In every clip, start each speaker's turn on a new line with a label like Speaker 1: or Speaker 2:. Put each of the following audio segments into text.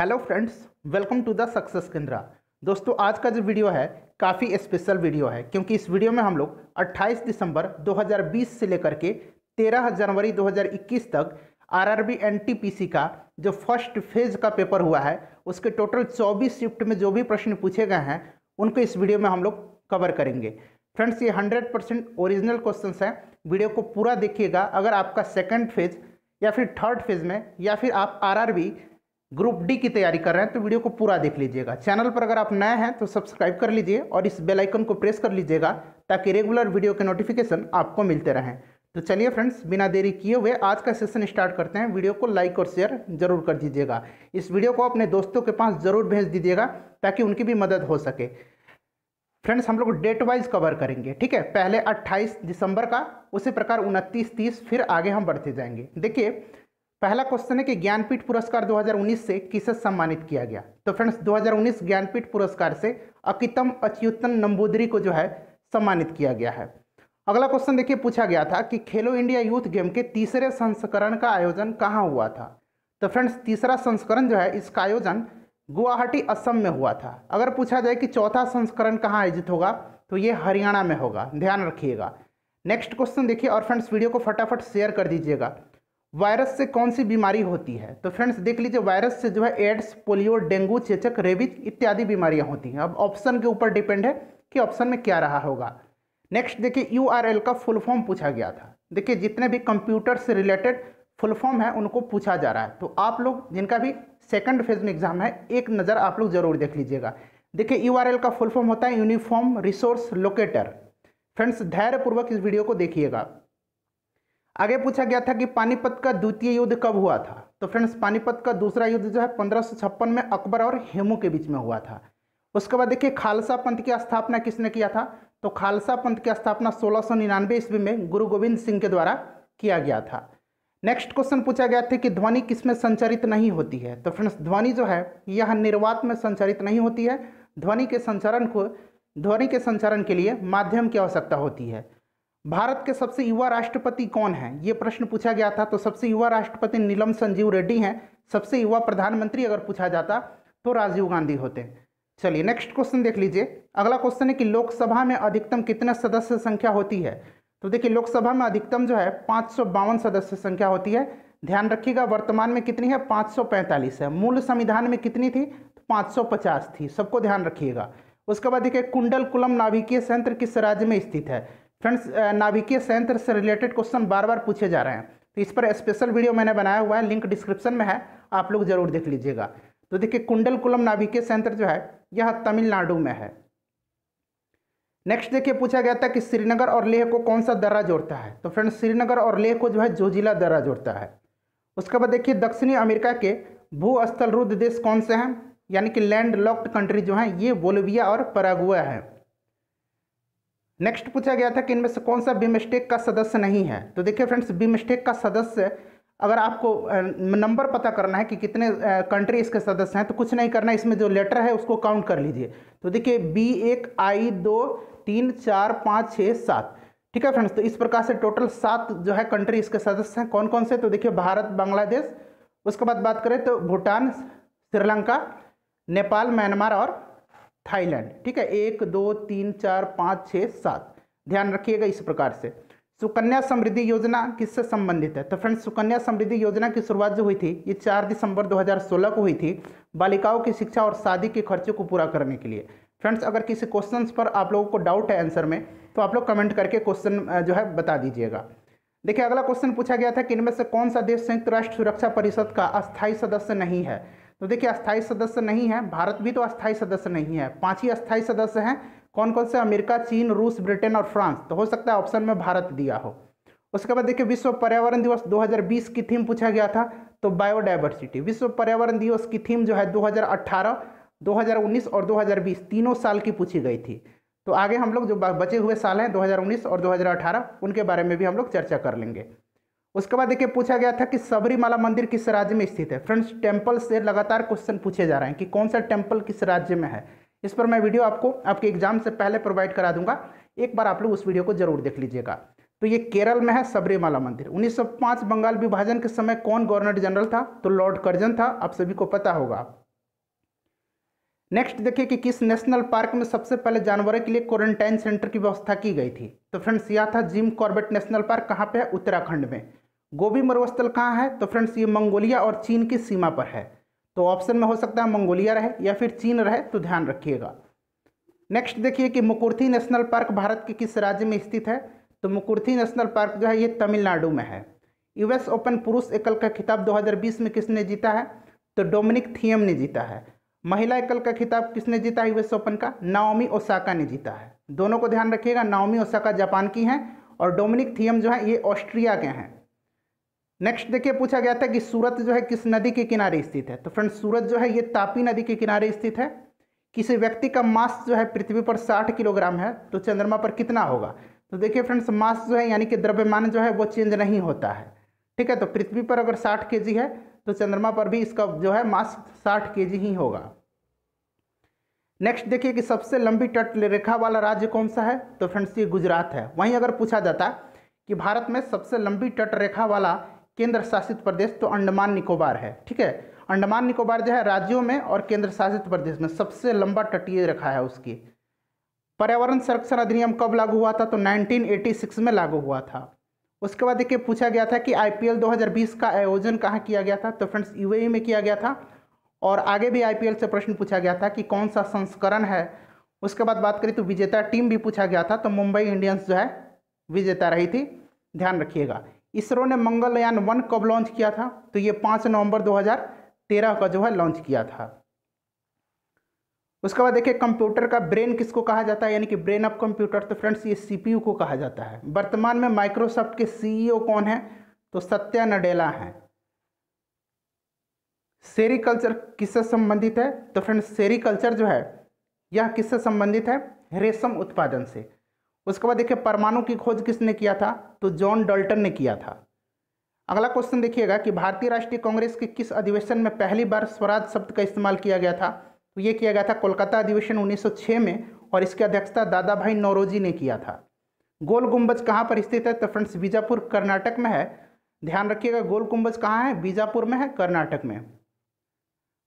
Speaker 1: hello friends welcome to the success Kendra दोस्तों आज का जो वीडियो है काफ़ी स्पेशल वीडियो है क्योंकि इस वीडियो में हम लोग 28 दिसंबर 2020 से लेकर के 13 जनवरी 2021 तक आरआरबी एनटीपीसी का जो फर्स्ट फेज का पेपर हुआ है उसके टोटल 24 शिफ्ट में जो भी प्रश्न पूछे गए हैं उनको इस वीडियो में हम लोग कवर करेंगे फ्रेंड्स ये हंड्रेड परसेंट ओरिजिनल क्वेश्चन हैं वीडियो को पूरा देखिएगा अगर आपका सेकेंड फेज या फिर थर्ड फेज में या फिर आप आर ग्रुप डी की तैयारी कर रहे हैं तो वीडियो को पूरा देख लीजिएगा चैनल पर अगर आप नए हैं तो सब्सक्राइब कर लीजिए और इस बेल आइकन को प्रेस कर लीजिएगा ताकि रेगुलर वीडियो के नोटिफिकेशन आपको मिलते रहें तो चलिए फ्रेंड्स बिना देरी किए हुए आज का सेशन स्टार्ट करते हैं वीडियो को लाइक और शेयर जरूर कर दीजिएगा इस वीडियो को अपने दोस्तों के पास जरूर भेज दीजिएगा ताकि उनकी भी मदद हो सके फ्रेंड्स हम लोग डेट वाइज कवर करेंगे ठीक है पहले 28 दिसंबर का उसी प्रकार 29 30 फिर आगे हम बढ़ते जाएंगे देखिए पहला क्वेश्चन है कि ज्ञानपीठ पुरस्कार 2019 से किसे सम्मानित किया गया तो फ्रेंड्स 2019 ज्ञानपीठ पुरस्कार से अकितम अच्युतन नंबूदरी को जो है सम्मानित किया गया है अगला क्वेश्चन देखिए पूछा गया था कि खेलो इंडिया यूथ गेम के तीसरे संस्करण का आयोजन कहाँ हुआ था तो फ्रेंड्स तीसरा संस्करण जो है इसका आयोजन गुवाहाटी असम में हुआ था अगर पूछा जाए कि चौथा संस्करण कहाँ आयोजित होगा तो ये हरियाणा में होगा ध्यान रखिएगा नेक्स्ट क्वेश्चन देखिए और फ्रेंड्स वीडियो को फटाफट शेयर कर दीजिएगा वायरस से कौन सी बीमारी होती है तो फ्रेंड्स देख लीजिए वायरस से जो है एड्स पोलियो डेंगू चेचक रेबिज इत्यादि बीमारियां होती हैं अब ऑप्शन के ऊपर डिपेंड है कि ऑप्शन में क्या रहा होगा नेक्स्ट देखिए यू का फुल फॉर्म पूछा गया था देखिए जितने भी कंप्यूटर से रिलेटेड फुल फॉर्म है उनको पूछा जा रहा है तो आप लोग जिनका भी सेकंड फेज में एग्जाम है एक नज़र आप लोग जरूर देख लीजिएगा देखिए यू का फुल फॉर्म होता है यूनिफॉर्म रिसोर्स लोकेटर फ्रेंड्स धैर्यपूर्वक इस वीडियो को देखिएगा आगे पूछा गया था कि पानीपत का द्वितीय युद्ध कब हुआ था तो फ्रेंड्स पानीपत का दूसरा युद्ध जो है पंद्रह में अकबर और हेमू के बीच में हुआ था उसके बाद देखिए खालसा पंथ की स्थापना किसने किया था तो खालसा पंथ की स्थापना सोलह सौ निन्यानवे ईस्वी में गुरु गोविंद सिंह के द्वारा किया गया था नेक्स्ट क्वेश्चन पूछा गया था कि ध्वनि किसमें संचरित नहीं होती है तो फ्रेंड्स ध्वनि जो है यह निर्वात में संचरित नहीं होती है ध्वनि के संचरण को ध्वनि के संचरण के लिए माध्यम की आवश्यकता होती है भारत के सबसे युवा राष्ट्रपति कौन है ये प्रश्न पूछा गया था तो सबसे युवा राष्ट्रपति नीलम संजीव रेड्डी हैं सबसे युवा प्रधानमंत्री अगर पूछा जाता तो राजीव गांधी होते चलिए नेक्स्ट क्वेश्चन देख लीजिए अगला क्वेश्चन है कि लोकसभा में अधिकतम कितने सदस्य संख्या होती है तो देखिए लोकसभा में अधिकतम जो है पाँच सदस्य संख्या होती है ध्यान रखिएगा वर्तमान में कितनी है पाँच है मूल संविधान में कितनी थी तो थी सबको ध्यान रखिएगा उसके बाद देखिए कुंडल कुलम नाभिकीय संयंत्र किस राज्य में स्थित है फ्रेंड्स नाभिकीय संयंत्र से रिलेटेड क्वेश्चन बार बार पूछे जा रहे हैं तो इस पर स्पेशल वीडियो मैंने बनाया हुआ है लिंक डिस्क्रिप्शन में है आप लोग जरूर देख लीजिएगा तो देखिए कुंडल कुलम नाभिकीय संयंत्र जो है यह तमिलनाडु में है नेक्स्ट देखिए पूछा गया था कि श्रीनगर और लेह को कौन सा दर्रा जोड़ता है तो फ्रेंड्स श्रीनगर और लेह को जो है जोजिला दर्रा जोड़ता है उसके बाद देखिए दक्षिणी अमेरिका के भूस्थल रुद्ध देश कौन से हैं यानी कि लैंड लॉक्ड कंट्री जो हैं ये बोलिविया और परागुआ है नेक्स्ट पूछा गया था कि इनमें से कौन सा बी मिस्टेक का सदस्य नहीं है तो देखिए फ्रेंड्स बी मिस्टेक का सदस्य अगर आपको नंबर पता करना है कि कितने कंट्री इसके सदस्य हैं तो कुछ नहीं करना इसमें जो लेटर है उसको काउंट कर लीजिए तो देखिए बी एक आई दो तीन चार पाँच छः सात ठीक है फ्रेंड्स तो इस प्रकार से टोटल सात जो है कंट्री इसके सदस्य हैं कौन कौन से तो देखिए भारत बांग्लादेश उसके बाद बात करें तो भूटान श्रीलंका नेपाल म्यांमार और थाईलैंड ठीक है एक दो तीन चार पाँच छः सात ध्यान रखिएगा इस प्रकार से सुकन्या समृद्धि योजना किससे संबंधित है तो फ्रेंड्स सुकन्या समृद्धि योजना की शुरुआत जो हुई थी ये 4 दिसंबर 2016 को हुई थी बालिकाओं की शिक्षा और शादी के खर्चे को पूरा करने के लिए फ्रेंड्स अगर किसी क्वेश्चंस पर आप लोगों को डाउट है आंसर में तो आप लोग कमेंट करके क्वेश्चन जो है बता दीजिएगा देखिए अगला क्वेश्चन पूछा गया था कि इनमें से कौन सा देश संयुक्त राष्ट्र सुरक्षा परिषद का अस्थायी सदस्य नहीं है तो देखिए अस्थायी सदस्य नहीं है भारत भी तो अस्थायी सदस्य नहीं है पाँच ही अस्थायी सदस्य हैं कौन कौन से अमेरिका चीन रूस ब्रिटेन और फ्रांस तो हो सकता है ऑप्शन में भारत दिया हो उसके बाद देखिए विश्व पर्यावरण दिवस 2020 की थीम पूछा गया था तो बायोडाइवर्सिटी विश्व पर्यावरण दिवस की थीम जो है दो हज़ार और दो तीनों साल की पूछी गई थी तो आगे हम लोग जो बचे हुए साल हैं दो और दो उनके बारे में भी हम लोग चर्चा कर लेंगे उसके बाद देखिए पूछा गया था कि सबरीमाला मंदिर किस राज्य में स्थित है फ्रेंड्स टेम्पल से लगातार क्वेश्चन पूछे जा रहे हैं कि कौन सा टेम्पल किस राज्य में है इस पर मैं वीडियो आपको आपके एग्जाम से पहले प्रोवाइड करा दूंगा एक बार आप लोग उस वीडियो को जरूर देख लीजिएगा तो ये केरल में है सबरीमाला मंदिर 1905 बंगाल विभाजन के समय कौन गवर्नर जनरल था तो लॉर्ड कर्जन था आप सभी को पता होगा नेक्स्ट देखिए कि किस नेशनल पार्क में सबसे पहले जानवरों के लिए क्वारंटाइन सेंटर की व्यवस्था की गई थी तो फ्रेंड्स यह था जिम कॉर्बेट नेशनल पार्क कहाँ पे है उत्तराखंड में गोभी मरुस्थल कहाँ है तो फ्रेंड्स ये मंगोलिया और चीन की सीमा पर है तो ऑप्शन में हो सकता है मंगोलिया रहे या फिर चीन रहे तो ध्यान रखिएगा नेक्स्ट देखिए कि मुकुर्थी नेशनल पार्क भारत के किस राज्य में स्थित है तो मुकुर्थी नेशनल पार्क जो है ये तमिलनाडु में है यूएस ओपन पुरुष एकल का खिताब 2020 में किसने जीता है तो डोमिनिक थियम ने जीता है महिला एकल का खिताब किसने जीता है यूएस ओपन का नाओमी ओसाका ने जीता है दोनों को ध्यान रखिएगा नाओमी ओसाका जापान की हैं और डोमिनिक थियम जो है ये ऑस्ट्रिया के हैं नेक्स्ट देखिए पूछा गया था कि सूरत जो है किस नदी के किनारे स्थित है तो फ्रेंड्स सूरत जो है ये तापी नदी के किनारे स्थित है किसी व्यक्ति का मास जो है पृथ्वी पर 60 किलोग्राम है तो चंद्रमा पर कितना होगा तो देखिए फ्रेंड्स मास जो है यानी कि द्रव्यमान जो है वो चेंज नहीं होता है ठीक है तो पृथ्वी पर अगर साठ के है तो चंद्रमा पर भी इसका जो है मास साठ के ही होगा नेक्स्ट देखिए कि सबसे लंबी तट रेखा वाला राज्य कौन सा है तो फ्रेंड्स ये गुजरात है वहीं अगर पूछा जाता कि भारत में सबसे लंबी तट रेखा वाला केंद्र शासित प्रदेश तो अंडमान निकोबार है ठीक है अंडमान निकोबार जो है राज्यों में और केंद्र शासित प्रदेश में सबसे लंबा तटीय रखा है उसकी पर्यावरण संरक्षण अधिनियम कब लागू हुआ था तो 1986 में लागू हुआ था उसके बाद देखिए पूछा गया था कि आईपीएल 2020 का आयोजन कहाँ किया गया था तो फ्रेंड्स यूएई में किया गया था और आगे भी आईपीएल से प्रश्न पूछा गया था कि कौन सा संस्करण है उसके बाद बात करें तो विजेता टीम भी पूछा गया था तो मुंबई इंडियंस जो है विजेता रही थी ध्यान रखिएगा इसरो ने मंगलयान वन कब लॉन्च किया था तो ये पाँच नवंबर 2013 का जो है लॉन्च किया था उसके बाद देखिए कंप्यूटर का ब्रेन किसको कहा जाता है यानी कि ब्रेन ऑफ कंप्यूटर तो फ्रेंड्स ये सीपीयू को कहा जाता है वर्तमान में माइक्रोसॉफ्ट के सीईओ कौन है तो सत्या नडेला है सेरिकल्चर किससे संबंधित है तो फ्रेंड्स सेरिकल्चर जो है यह किससे संबंधित है रेशम उत्पादन से उसके बाद देखिए परमाणु की खोज किसने किया था तो जॉन डल्टन ने किया था अगला क्वेश्चन देखिएगा कि भारतीय राष्ट्रीय कांग्रेस के किस अधिवेशन में पहली बार स्वराज शब्द का इस्तेमाल किया गया था तो ये किया गया था कोलकाता अधिवेशन 1906 में और इसकी अध्यक्षता दादा भाई नौरोजी ने किया था गोल गुंबज कहाँ पर स्थित है तो फ्रेंड्स बीजापुर कर्नाटक में है ध्यान रखिएगा गोल गुंबज कहाँ है बीजापुर में है कर्नाटक में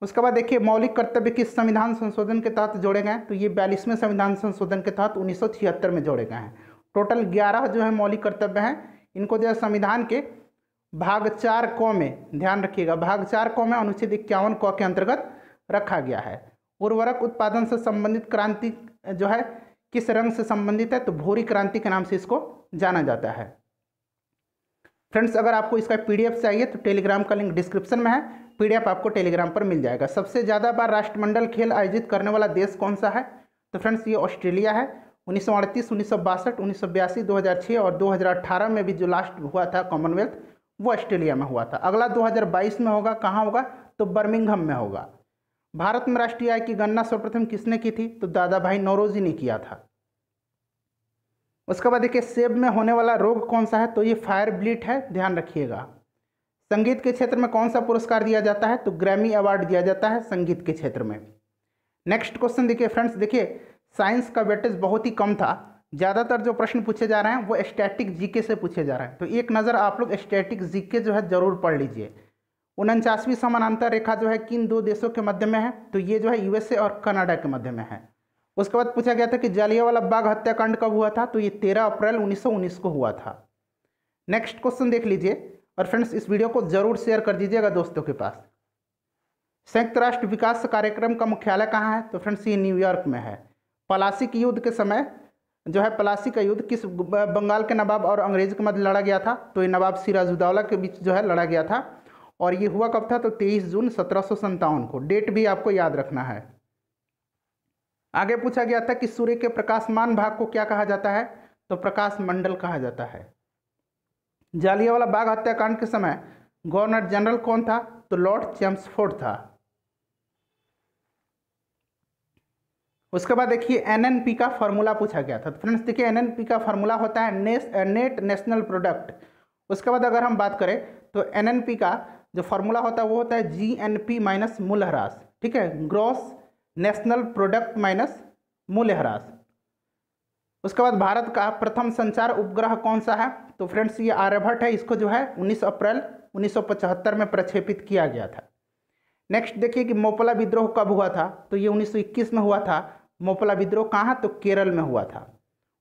Speaker 1: उसके बाद देखिए मौलिक कर्तव्य किस संविधान संशोधन के तहत जोड़े गए तो ये बयालीसवें संविधान संशोधन के तहत उन्नीस में जोड़े गए हैं टोटल ग्यारह जो है मौलिक कर्तव्य हैं इनको जो है संविधान के भाग चार कौ में ध्यान रखिएगा भाग चार कौ में अनुच्छेद इक्यावन कौ के अंतर्गत रखा गया है उर्वरक उत्पादन से संबंधित क्रांति जो है किस रंग से संबंधित है तो भूरी क्रांति के नाम से इसको जाना जाता है फ्रेंड्स अगर आपको इसका पीडीएफ चाहिए तो टेलीग्राम का लिंक डिस्क्रिप्शन में है पीडीएफ आपको टेलीग्राम पर मिल जाएगा सबसे ज़्यादा बार राष्ट्रमंडल खेल आयोजित करने वाला देश कौन सा है तो फ्रेंड्स ये ऑस्ट्रेलिया है उन्नीस सौ अड़तीस उन्नीस सौ बासठ उन्नीस सौ बयासी दो हज़ार छः और दो हज़ार अठारह में भी जो लास्ट हुआ था कॉमनवेल्थ वो ऑस्ट्रेलिया में हुआ था अगला दो हज़ार बाईस में होगा कहाँ होगा तो बर्मिंगहम में होगा भारत में राष्ट्रीय आय की गणना सर्वप्रथम किसने की थी तो दादा भाई नौरोजी ने किया था उसके बाद देखिए सेब में होने वाला रोग कौन सा है तो ये फायर ब्लीट है ध्यान रखिएगा संगीत के क्षेत्र में कौन सा पुरस्कार दिया जाता है तो ग्रैमी अवार्ड दिया जाता है संगीत के क्षेत्र में नेक्स्ट क्वेश्चन देखिए फ्रेंड्स देखिए साइंस का वेटेज बहुत ही कम था ज़्यादातर जो प्रश्न पूछे जा रहे हैं वो स्टैटिक जीके से पूछे जा रहे हैं तो एक नज़र आप लोग स्टैटिक जीके जो है ज़रूर पढ़ लीजिए उनचासवीं समानांतर रेखा जो है किन दो देशों के मध्य में है तो ये जो है यूएसए और कनाडा के मध्य में है उसके बाद पूछा गया था कि जालियावाला बाग हत्याकांड कब हुआ था तो ये तेरह अप्रैल उन्नीस को हुआ था नेक्स्ट क्वेश्चन देख लीजिए और फ्रेंड्स इस वीडियो को जरूर शेयर कर दीजिएगा दोस्तों के पास संयुक्त राष्ट्र विकास कार्यक्रम का मुख्यालय कहाँ है तो फ्रेंड्स ये न्यूयॉर्क में है पलासी के युद्ध के समय जो है पलासी का युद्ध किस बंगाल के नवाब और अंग्रेज के मध्य लड़ा गया था तो ये नवाब सिराजुद्दौला के बीच जो है लड़ा गया था और ये हुआ कब था तो तेईस जून सत्रह को डेट भी आपको याद रखना है आगे पूछा गया था कि सूर्य के प्रकाशमान भाग को क्या कहा जाता है तो प्रकाश मंडल कहा जाता है जालियावाला बाग हत्याकांड के समय गवर्नर जनरल कौन था तो लॉर्ड चैम्सफोर्ड था उसके बाद देखिए एनएनपी का फॉर्मूला पूछा गया था तो फ्रेंड्स देखिए एनएनपी का फार्मूला होता है नेस नेट नेशनल प्रोडक्ट उसके बाद अगर हम बात करें तो एनएनपी का जो फॉर्मूला होता है वो होता है जी एन पी माइनस मूल ठीक है ग्रॉस नेशनल प्रोडक्ट माइनस मूल्यह्रास उसके बाद भारत का प्रथम संचार उपग्रह कौन सा है तो फ्रेंड्स ये आर्यभट्ट है इसको जो है 19 अप्रैल 1975 में प्रक्षेपित किया गया था नेक्स्ट देखिए कि मोपला विद्रोह कब हुआ था तो ये 1921 में हुआ था मोपला विद्रोह कहाँ तो केरल में हुआ था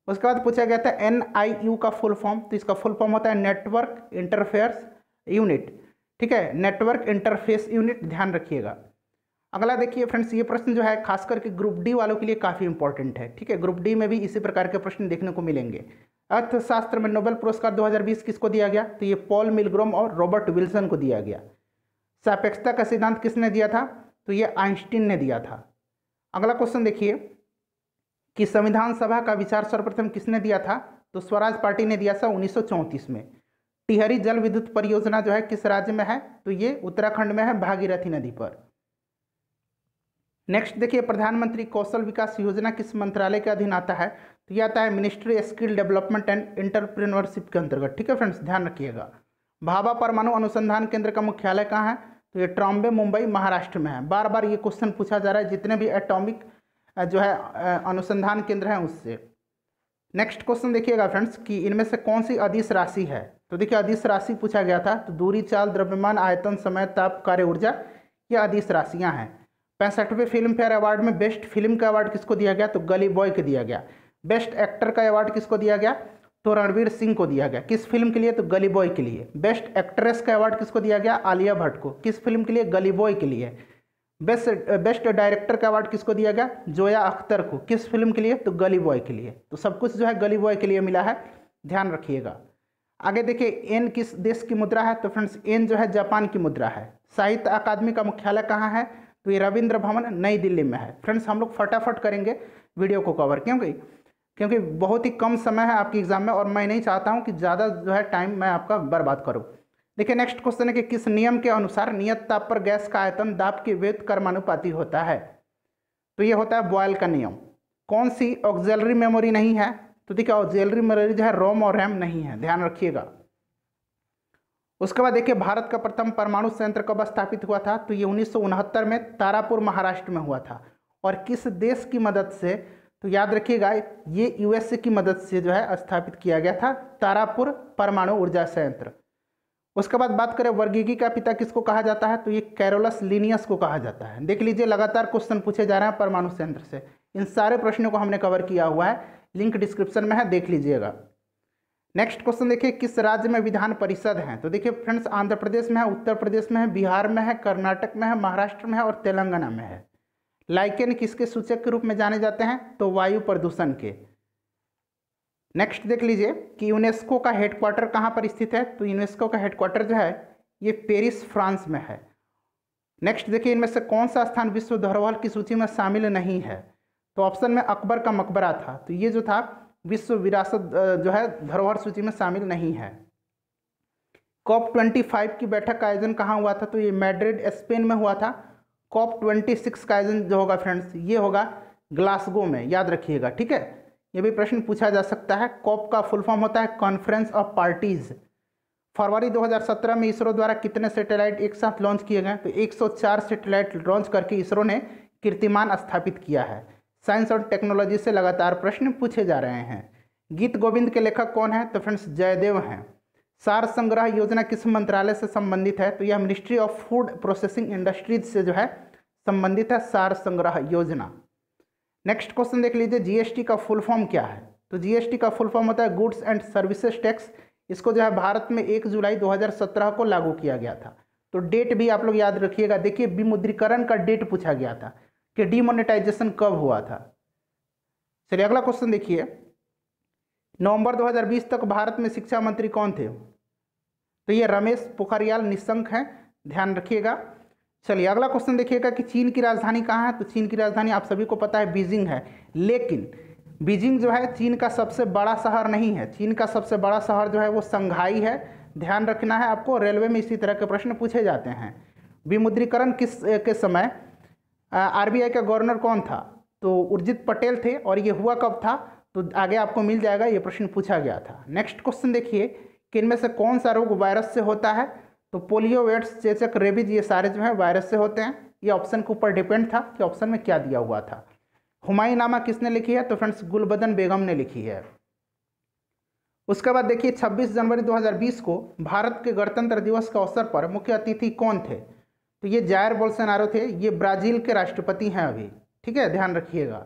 Speaker 1: उसके बाद पूछा गया था एन आई यू का फुल फॉर्म तो इसका फुल फॉर्म होता है नेटवर्क इंटरफेयर्स यूनिट ठीक है नेटवर्क इंटरफेस यूनिट ध्यान रखिएगा अगला देखिए फ्रेंड्स ये प्रश्न जो है खास करके ग्रुप डी वालों के लिए काफ़ी इंपॉर्टेंट है ठीक है ग्रुप डी में भी इसी प्रकार के प्रश्न देखने को मिलेंगे अर्थशास्त्र में नोबेल पुरस्कार 2020 किसको दिया गया तो ये पॉल मिलग्रोम और रॉबर्ट विल्सन को दिया गया सापेक्षता का सिद्धांत किसने दिया था तो ये आइंस्टीन ने दिया था अगला क्वेश्चन देखिए कि संविधान सभा का विचार सर्वप्रथम किसने दिया था तो स्वराज पार्टी ने दिया था उन्नीस में टिहरी जल विद्युत परियोजना जो है किस राज्य में है तो ये उत्तराखंड में है भागीरथी नदी पर नेक्स्ट देखिए प्रधानमंत्री कौशल विकास योजना किस मंत्रालय के अधीन आता है तो यह आता है ministry skill development and entrepreneurship के अंतर्गत ठीक है फ्रेंड्स ध्यान रखिएगा भाभा परमाणु अनुसंधान केंद्र का मुख्यालय कहाँ है तो ये ट्रॉम्बे मुंबई महाराष्ट्र में है बार बार ये क्वेश्चन पूछा जा रहा है जितने भी एटॉमिक जो है अनुसंधान केंद्र हैं उससे नेक्स्ट क्वेश्चन देखिएगा फ्रेंड्स कि इनमें से कौन सी अधिस राशि है तो देखिए अधिस राशि पूछा गया था तो दूरी चाल द्रव्यमान आयतन समय ताप कार्य ऊर्जा ये अधिस राशियाँ हैं पैंसठवें फिल्म फेयर अवार्ड में बेस्ट फिल्म का अवार्ड किसको दिया गया तो गली बॉय को दिया गया बेस्ट एक्टर का अवार्ड किसको दिया गया तो रणवीर सिंह को दिया गया किस फिल्म के लिए तो गली बॉय के लिए बेस्ट एक्ट्रेस का अवार्ड किसको दिया गया आलिया भट्ट को किस फिल्म के लिए गली बॉय के लिए बेस्ट बेस्ट डायरेक्टर का अवार्ड किसको दिया गया जोया अख्तर को किस फिल्म के लिए तो गली बॉय के लिए तो सब कुछ जो है गली बॉय के लिए मिला है ध्यान रखिएगा आगे देखिए एन किस देश की मुद्रा है तो फ्रेंड्स एन जो है जापान की मुद्रा है साहित्य अकादमी का मुख्यालय कहाँ है तो ये रविंद्र भवन नई दिल्ली में है फ्रेंड्स हम लोग फटाफट करेंगे वीडियो को कवर क्योंकि क्योंकि बहुत ही कम समय है आपके एग्जाम में और मैं नहीं चाहता हूँ कि ज़्यादा जो है टाइम मैं आपका बर्बाद करूँ देखिए नेक्स्ट क्वेश्चन है कि किस नियम के अनुसार नियत ताप पर गैस का आयतन दाप के वेद कर्मानुपाति होता है तो ये होता है बॉयल का नियम कौन सी ऑक्जेलरी मेमोरी नहीं है तो देखिए ऑक्जेलरी मेमोरी जो है रोम और रैम नहीं है ध्यान रखिएगा उसके बाद देखिए भारत का प्रथम परमाणु संयंत्र कब स्थापित हुआ था तो ये उन्नीस में तारापुर महाराष्ट्र में हुआ था और किस देश की मदद से तो याद रखिएगा ये यूएसए की मदद से जो है स्थापित किया गया था तारापुर परमाणु ऊर्जा संयंत्र उसके बाद बात करें वर्गीगी का पिता किसको कहा जाता है तो ये कैरोलस लिनियस को कहा जाता है देख लीजिए लगातार क्वेश्चन पूछे जा रहे हैं परमाणु संयंत्र से इन सारे प्रश्नों को हमने कवर किया हुआ है लिंक डिस्क्रिप्शन में है देख लीजिएगा नेक्स्ट क्वेश्चन देखिए किस राज्य में विधान परिषद है तो देखिए फ्रेंड्स आंध्र प्रदेश में है उत्तर प्रदेश में है बिहार में है कर्नाटक में है महाराष्ट्र में है और तेलंगाना में है लाइकेन किसके सूचक के रूप में जाने जाते हैं तो वायु प्रदूषण के नेक्स्ट देख लीजिए कि यूनेस्को का हेडक्वार्टर कहाँ पर स्थित है तो यूनेस्को का हेडक्वार्टर जो है ये पेरिस फ्रांस में है नेक्स्ट देखिए इनमें से कौन सा स्थान विश्व धरोहर की सूची में शामिल नहीं है तो ऑप्शन में अकबर का मकबरा था तो ये जो था विश्व विरासत जो है धरोहर सूची में शामिल नहीं है कॉप ट्वेंटी फाइव की बैठक का आयोजन कहाँ हुआ था तो ये मैड्रिड स्पेन में हुआ था कॉप ट्वेंटी सिक्स का आयोजन जो होगा फ्रेंड्स ये होगा ग्लासगो में याद रखिएगा ठीक है ये भी प्रश्न पूछा जा सकता है कॉप का फुल फॉर्म होता है कॉन्फ्रेंस ऑफ पार्टीज़ फरवरी 2017 में इसरो द्वारा कितने सैटेलाइट एक साथ लॉन्च किए गए तो 104 सैटेलाइट लॉन्च करके इसरो ने कीर्तिमान स्थापित किया है साइंस और टेक्नोलॉजी से लगातार प्रश्न पूछे जा रहे हैं गीत गोविंद के लेखक कौन है तो फ्रेंड्स जयदेव हैं सार संग्रह योजना किस मंत्रालय से संबंधित है तो यह ministry of food processing industries से जो है संबंधित है सार संग्रह योजना नेक्स्ट क्वेश्चन देख लीजिए जीएसटी का फुल फॉर्म क्या है तो जीएसटी का फुल फॉर्म होता है गुड्स एंड सर्विसेज टैक्स इसको जो है भारत में एक जुलाई 2017 को लागू किया गया था तो डेट भी आप लोग याद रखिएगा देखिए विमुद्रीकरण का डेट पूछा गया था कि डीमोनेटाइजेशन कब हुआ था चलिए अगला क्वेश्चन देखिए नवंबर 2020 तक भारत में शिक्षा मंत्री कौन थे तो ये रमेश पोखरियाल निशंक हैं ध्यान रखिएगा चलिए अगला क्वेश्चन देखिएगा कि चीन की राजधानी कहाँ है तो चीन की राजधानी आप सभी को पता है बीजिंग है लेकिन बीजिंग जो है चीन का सबसे बड़ा शहर नहीं है चीन का सबसे बड़ा शहर जो है वो संघाई है ध्यान रखना है आपको रेलवे में इसी तरह के प्रश्न पूछे जाते हैं विमुद्रीकरण किस के समय आरबीआई का गवर्नर कौन था तो उर्जित पटेल थे और ये हुआ कब था तो आगे आपको मिल जाएगा ये प्रश्न पूछा गया था नेक्स्ट क्वेश्चन देखिए कि इनमें से कौन सा रोग वायरस से होता है तो पोलियो वेट्स चेचक रेबिज ये सारे जो है वायरस से होते हैं ये ऑप्शन के ऊपर डिपेंड था कि ऑप्शन में क्या दिया हुआ था हुमायूं नामा किसने लिखी है तो फ्रेंड्स गुलबदन बेगम ने लिखी है उसके बाद देखिए 26 जनवरी 2020 को भारत के गणतंत्र दिवस के अवसर पर मुख्य अतिथि कौन थे तो ये जायर बोल्सनारो थे ये ब्राज़ील के राष्ट्रपति हैं अभी ठीक है ध्यान रखिएगा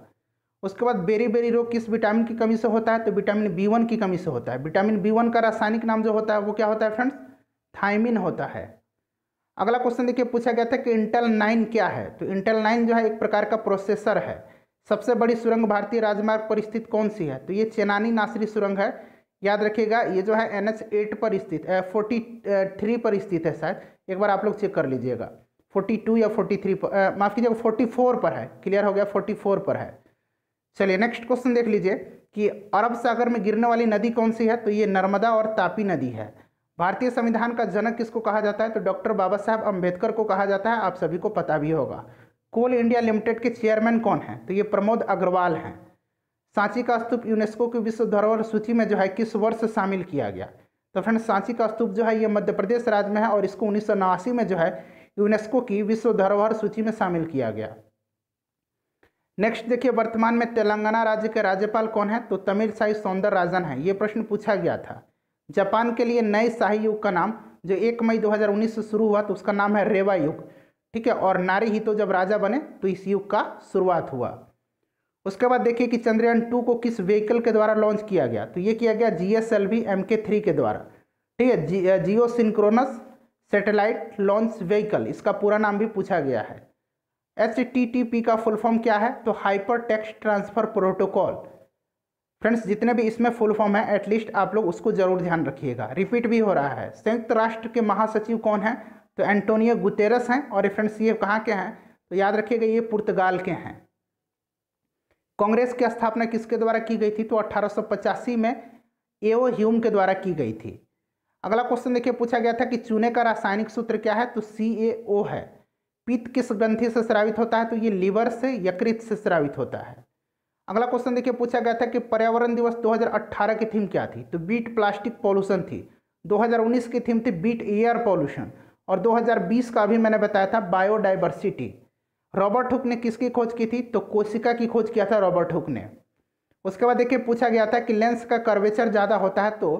Speaker 1: उसके बाद बेरी बेरी रोग किस विटामिन की कमी से होता है तो विटामिन बी वन की कमी से होता है विटामिन बी वन का रासायनिक नाम जो होता है वो क्या होता है फ्रेंड्स थायमिन होता है अगला क्वेश्चन देखिए पूछा गया था कि इंटेल नाइन क्या है तो इंटेल नाइन जो है एक प्रकार का प्रोसेसर है सबसे बड़ी सुरंग भारतीय राजमार्ग पर स्थित कौन सी है तो ये चेनानी नासरी सुरंग है याद रखिएगा ये जो है एन एच एट पर स्थित फोर्टी थ्री पर स्थित है शायद एक बार आप लोग चेक कर लीजिएगा 42 या 43 पर माफ़ कीजिएगा 44 पर है क्लियर हो गया 44 पर है चलिए नेक्स्ट क्वेश्चन देख लीजिए कि अरब सागर में गिरने वाली नदी कौन सी है तो ये नर्मदा और तापी नदी है भारतीय संविधान का जनक किसको कहा जाता है तो डॉक्टर बाबा साहब अम्बेडकर को कहा जाता है आप सभी को पता भी होगा कोल इंडिया लिमिटेड के चेयरमैन कौन हैं तो ये प्रमोद अग्रवाल हैं सांची का स्तूप यूनेस्को की विश्व धरोहर सूची में जो है किस वर्ष शामिल किया गया तो फ्रेंड सांची का स्तूप जो है ये मध्य प्रदेश राज्य में है और इसको उन्नीस में जो है यूनेस्को की विश्व धरोहर सूची में शामिल किया गया नेक्स्ट देखिए वर्तमान में तेलंगाना राज्य के राज्यपाल कौन है तो तमिल साई सौंदर राजन है ये प्रश्न पूछा गया था जापान के लिए नए शाही युग का नाम जो एक मई 2019 से शुरू हुआ तो उसका नाम है रेवा युग ठीक है और नारी ही तो जब राजा बने तो इस युग का शुरुआत हुआ उसके बाद देखिए कि चंद्रयान टू को किस व्हीकल के द्वारा लॉन्च किया गया तो ये किया गया G S M K three के द्वारा ठीक है जी geosynchronous satellite launch vehicle इसका पूरा नाम भी पूछा गया है एच का फुल फॉर्म क्या है तो hyper text transfer protocol friends जितने भी इसमें फुल फॉर्म है एटलीस्ट आप लोग उसको जरूर ध्यान रखिएगा रिपीट भी हो रहा है संयुक्त राष्ट्र के महासचिव कौन है तो एंटोनियो गुतेरस हैं और फ्रेंड्स ये कहाँ के हैं तो याद रखिएगा ये पुर्तगाल के हैं कांग्रेस की स्थापना किसके द्वारा की गई थी तो अट्ठारह में एओ ह्यूम के द्वारा की गई थी अगला क्वेश्चन देखिए पूछा गया था कि चूने का रासायनिक सूत्र क्या है तो सी ए ओ है पित्त किस ग्रंथि से स्रावित होता है तो ये लीवर से यकृत से स्रावित होता है अगला क्वेश्चन देखिए पूछा गया था कि पर्यावरण दिवस 2018 की थीम क्या थी तो बीट प्लास्टिक पॉल्यूशन थी 2019 की थीम थी बीट एयर पॉल्यूशन और 2020 का भी मैंने बताया था बायोडाइवर्सिटी रॉबर्ट हुक ने किसकी खोज की थी तो कोशिका की खोज किया था रॉबर्ट हुक ने उसके बाद देखिए पूछा गया था कि लेंस का कर्वेचर ज़्यादा होता है तो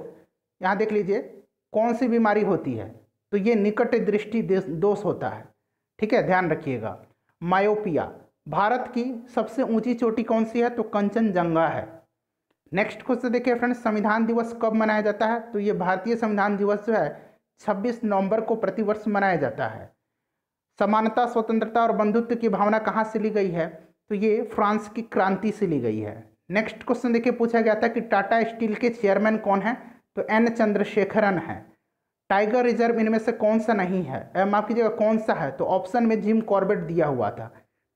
Speaker 1: यहाँ देख लीजिए कौन सी बीमारी होती है तो ये निकट दृष्टि दोष होता है ठीक है ध्यान रखिएगा मायोपिया भारत की सबसे ऊंची चोटी कौन सी है तो कंचनजंगा है नेक्स्ट क्वेश्चन देखिए फ्रेंड्स संविधान दिवस कब मनाया जाता है तो ये भारतीय संविधान दिवस जो है 26 नवंबर को प्रतिवर्ष मनाया जाता है समानता स्वतंत्रता और बंधुत्व की भावना कहाँ से ली गई है तो ये फ्रांस की क्रांति से ली गई है नेक्स्ट क्वेश्चन देखिए पूछा गया था कि टाटा स्टील के चेयरमैन कौन है तो एन चंद्रशेखरन है टाइगर रिजर्व इनमें से कौन सा नहीं है एम माफ कीजिएगा कौन सा है तो ऑप्शन में जिम कॉर्बेट दिया हुआ था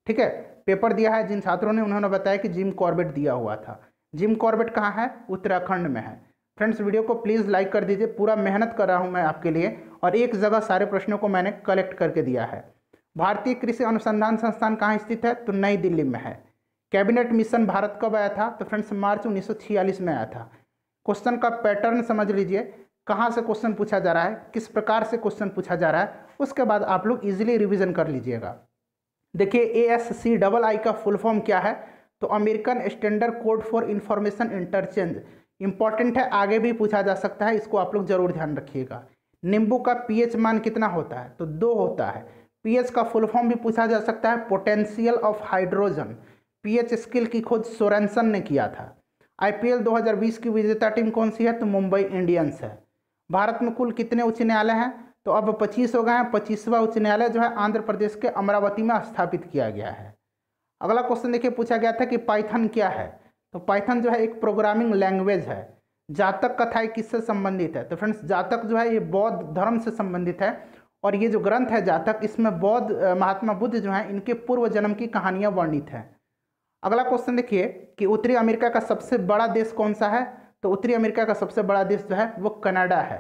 Speaker 1: ठीक है पेपर दिया है जिन छात्रों ने उन्होंने बताया कि जिम कॉर्बेट दिया हुआ था जिम कॉर्बेट कहाँ है उत्तराखंड में है फ्रेंड्स वीडियो को प्लीज़ लाइक कर दीजिए पूरा मेहनत कर रहा हूँ मैं आपके लिए और एक जगह सारे प्रश्नों को मैंने कलेक्ट करके दिया है भारतीय कृषि अनुसंधान संस्थान कहाँ स्थित है तो नई दिल्ली में है कैबिनेट मिशन भारत कब आया था तो फ्रेंड्स मार्च उन्नीस में आया था क्वेश्चन का पैटर्न समझ लीजिए कहाँ से क्वेश्चन पूछा जा रहा है किस प्रकार से क्वेश्चन पूछा जा रहा है उसके बाद आप लोग इजीली रिवीजन कर लीजिएगा देखिए ए एस सी डबल आई का फुल फॉर्म क्या है तो American standard code for information interchange important है आगे भी पूछा जा सकता है इसको आप लोग जरूर ध्यान रखिएगा नींबू का पी मान कितना होता है तो दो होता है पी का फुल फॉर्म भी पूछा जा सकता है potential of hydrogen P scale की खोज सोरेंसन ने किया था आईपीएल 2020 की विजेता टीम कौन सी है तो मुंबई इंडियंस है भारत में कुल कितने उच्च न्यायालय हैं तो अब 25 हो गए हैं पच्चीसवा उच्च न्यायालय जो है आंध्र प्रदेश के अमरावती में स्थापित किया गया है अगला क्वेश्चन देखिए पूछा गया था कि पाइथन क्या है तो पाइथन जो है एक प्रोग्रामिंग लैंग्वेज है जातक कथाएँ किससे संबंधित है तो फ्रेंड्स जातक जो है ये बौद्ध धर्म से संबंधित है और ये जो ग्रंथ है जातक इसमें बौद्ध महात्मा बुद्ध जो हैं इनके पूर्व जन्म की कहानियाँ वर्णित हैं अगला क्वेश्चन देखिए कि उत्तरी अमेरिका का सबसे बड़ा देश कौन सा है तो उत्तरी अमेरिका का सबसे बड़ा देश जो है वो कनाडा है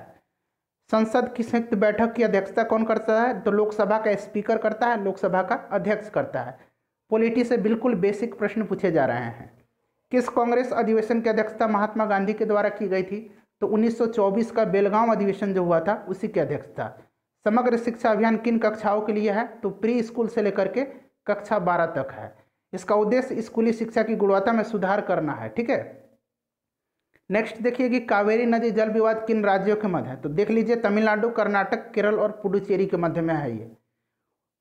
Speaker 1: संसद की संयुक्त बैठक की अध्यक्षता कौन करता है तो लोकसभा का स्पीकर करता है लोकसभा का अध्यक्ष करता है पॉलिटी से बिल्कुल बेसिक प्रश्न पूछे जा रहे हैं किस कांग्रेस अधिवेशन की अध्यक्षता महात्मा गांधी के द्वारा की गई थी तो 1924 का बेलगांव अधिवेशन जो हुआ था उसी की अध्यक्षता समग्र शिक्षा अभियान किन कक्षाओं के लिए है तो प्री स्कूल से लेकर के कक्षा बारह तक है इसका उद्देश्य स्कूली शिक्षा की गुणवत्ता में सुधार करना है ठीक है नेक्स्ट देखिए कि कावेरी नदी जल विवाद किन राज्यों के मध्य है तो देख लीजिए तमिलनाडु कर्नाटक केरल और पुडुचेरी के मध्य में है ये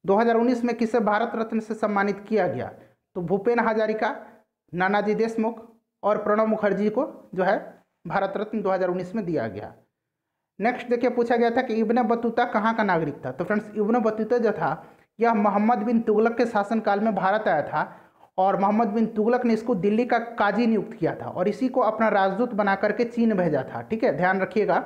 Speaker 1: 2019 में किसे भारत रत्न से सम्मानित किया गया तो भूपेन हजारिका नानाजी देशमुख और प्रणब मुखर्जी को जो है भारत रत्न 2019 में दिया गया नेक्स्ट देखिए पूछा गया था कि इब्न बतूता कहाँ का नागरिक था तो फ्रेंड्स इब्न बतूता जो था यह मोहम्मद बिन तुगलक के शासनकाल में भारत आया था और मोहम्मद बिन तुगलक ने इसको दिल्ली का काजी नियुक्त किया था और इसी को अपना राजदूत बना करके चीन भेजा था ठीक है ध्यान रखिएगा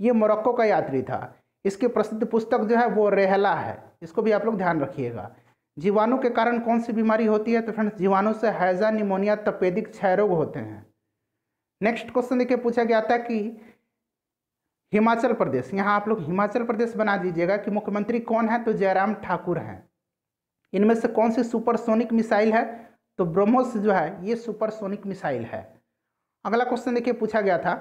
Speaker 1: ये मोरक्को का यात्री था इसके प्रसिद्ध पुस्तक जो है वो रेहला है इसको भी आप लोग ध्यान रखिएगा जीवाणु के कारण कौन सी बीमारी होती है तो फ्रेंड्स जीवाणु से हैजा निमोनिया तपेदिक क्षय रोग होते हैं नेक्स्ट क्वेश्चन देखिए पूछा गया था कि हिमाचल प्रदेश यहाँ आप लोग हिमाचल प्रदेश बना दीजिएगा कि मुख्यमंत्री कौन है तो जयराम ठाकुर हैं इनमें से कौन सी सुपरसोनिक मिसाइल है तो ब्रह्मोस जो है ये सुपरसोनिक मिसाइल है अगला क्वेश्चन देखिए पूछा गया था